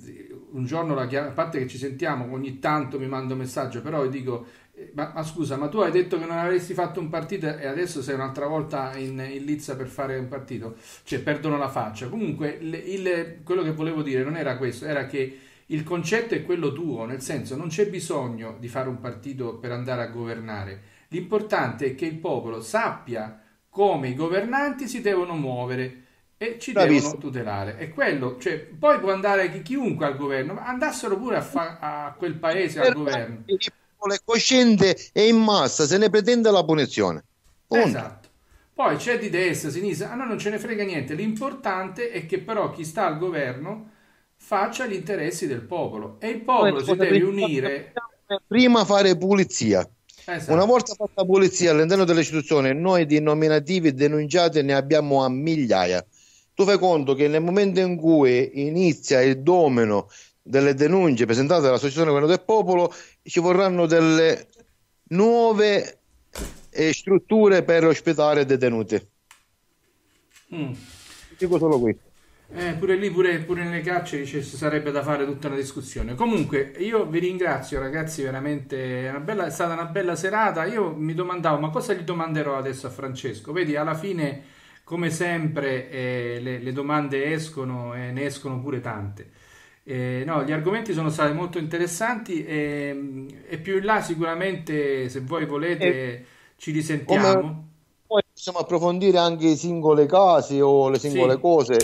Speaker 1: un giorno, la chiam- a parte che ci sentiamo, ogni tanto mi mando un messaggio, però io dico eh, ma, ma, scusa, ma tu hai detto che non avresti fatto un partito e adesso sei un'altra volta in, in lizza per fare un partito, cioè perdono la faccia. Comunque, il, il, quello che volevo dire non era questo, era che il concetto è quello tuo, nel senso non c'è bisogno di fare un partito per andare a governare. L'importante è che il popolo sappia come i governanti si devono muovere e ci L'ha devono visto. tutelare. È quello, cioè, poi può andare chiunque al governo, ma andassero pure a, fa, a quel paese al governo
Speaker 2: è cosciente e in massa se ne pretende la punizione. Punto.
Speaker 1: Esatto. Poi c'è di destra, sinistra, a noi non ce ne frega niente, l'importante è che però chi sta al governo faccia gli interessi del popolo e il popolo si deve unire.
Speaker 2: Prima fare pulizia. Esatto. Una volta fatta pulizia all'interno delle istituzioni, noi di nominativi denunciati ne abbiamo a migliaia. Tu fai conto che nel momento in cui inizia il domino delle denunce presentate dall'Associazione Governo del Popolo, ci vorranno delle nuove eh, strutture per ospitare detenuti.
Speaker 1: Mm. Dico solo questo. Eh, pure lì, pure, pure nelle carceri ci sarebbe da fare tutta una discussione. Comunque, io vi ringrazio, ragazzi, veramente bella, è stata una bella serata. Io mi domandavo, ma cosa gli domanderò adesso a Francesco? Vedi, alla fine, come sempre, eh, le, le, domande escono e eh, ne escono pure tante. Eh, no, gli argomenti sono stati molto interessanti e, ehm, e, più in là sicuramente, se voi volete, e eh, ci risentiamo. poi possiamo
Speaker 2: approfondire anche i singoli casi o le singole sì. cose,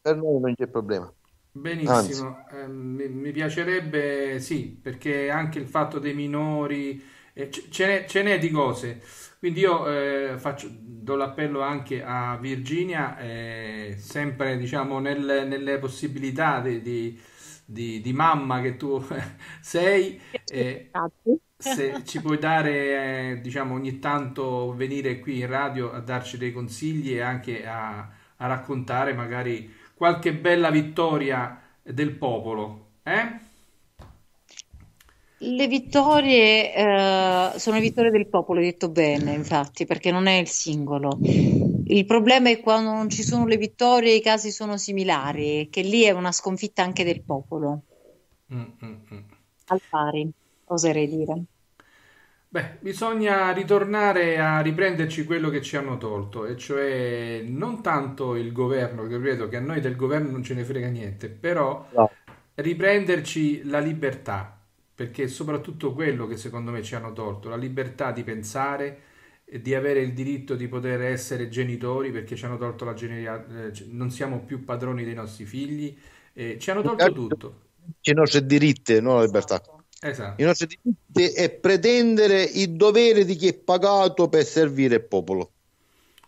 Speaker 2: per noi non c'è problema.
Speaker 1: Benissimo, eh, mi, mi, piacerebbe sì, perché anche il fatto dei minori, eh, ce, n'è, ce, n'è, di cose. Quindi io eh, faccio, do l'appello anche a Virginia, eh, sempre diciamo nel, nelle possibilità di, di di, di mamma che tu sei. Eh, se ci puoi dare, eh, diciamo, ogni tanto venire qui in radio a darci dei consigli e anche a, a raccontare magari qualche bella vittoria del popolo. Eh?
Speaker 3: Le vittorie eh, sono vittorie del popolo, hai detto bene, infatti, perché non è il singolo. Il problema è quando non ci sono le vittorie, i casi sono similari, che lì è una sconfitta anche del popolo.
Speaker 1: mm, mm. mm.
Speaker 3: Al pari, oserei dire.
Speaker 1: Beh, bisogna ritornare a riprenderci quello che ci hanno tolto, e cioè non tanto il governo, che credo che a noi del governo non ce ne frega niente, però no. riprenderci la libertà, perché è soprattutto quello che secondo me ci hanno tolto, la libertà di pensare, di avere il diritto di poter essere genitori perché ci hanno tolto la genialità, eh, non siamo più padroni dei nostri figli, eh, ci hanno tolto esatto. tutto.
Speaker 2: I nostri diritti, non la esatto. libertà. Esatto. I nostri diritti è pretendere il dovere di chi è pagato per servire il popolo.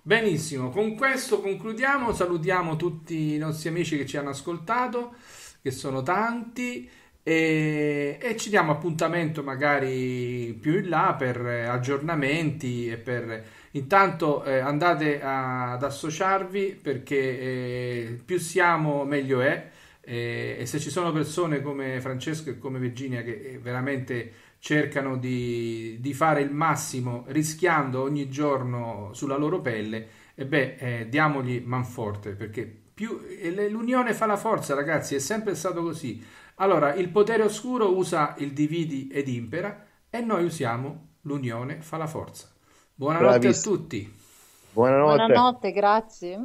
Speaker 1: Benissimo, con questo concludiamo, salutiamo tutti i nostri amici che ci hanno ascoltato, che sono tanti. E, e, ci diamo appuntamento magari più in là per eh, aggiornamenti e per intanto eh, andate a, ad associarvi perché eh, più siamo meglio è eh, e se ci sono persone come Francesco e come Virginia che eh, veramente cercano di, di fare il massimo rischiando ogni giorno sulla loro pelle e beh eh, diamogli manforte perché più, l'unione fa la forza ragazzi è sempre stato così allora, il potere oscuro usa il dividi ed impera e noi usiamo l'unione fa la forza. Buonanotte Bravissimo. a tutti. Buonanotte. Buonanotte,
Speaker 3: grazie.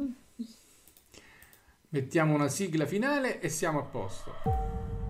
Speaker 1: Mettiamo una sigla finale e siamo a posto.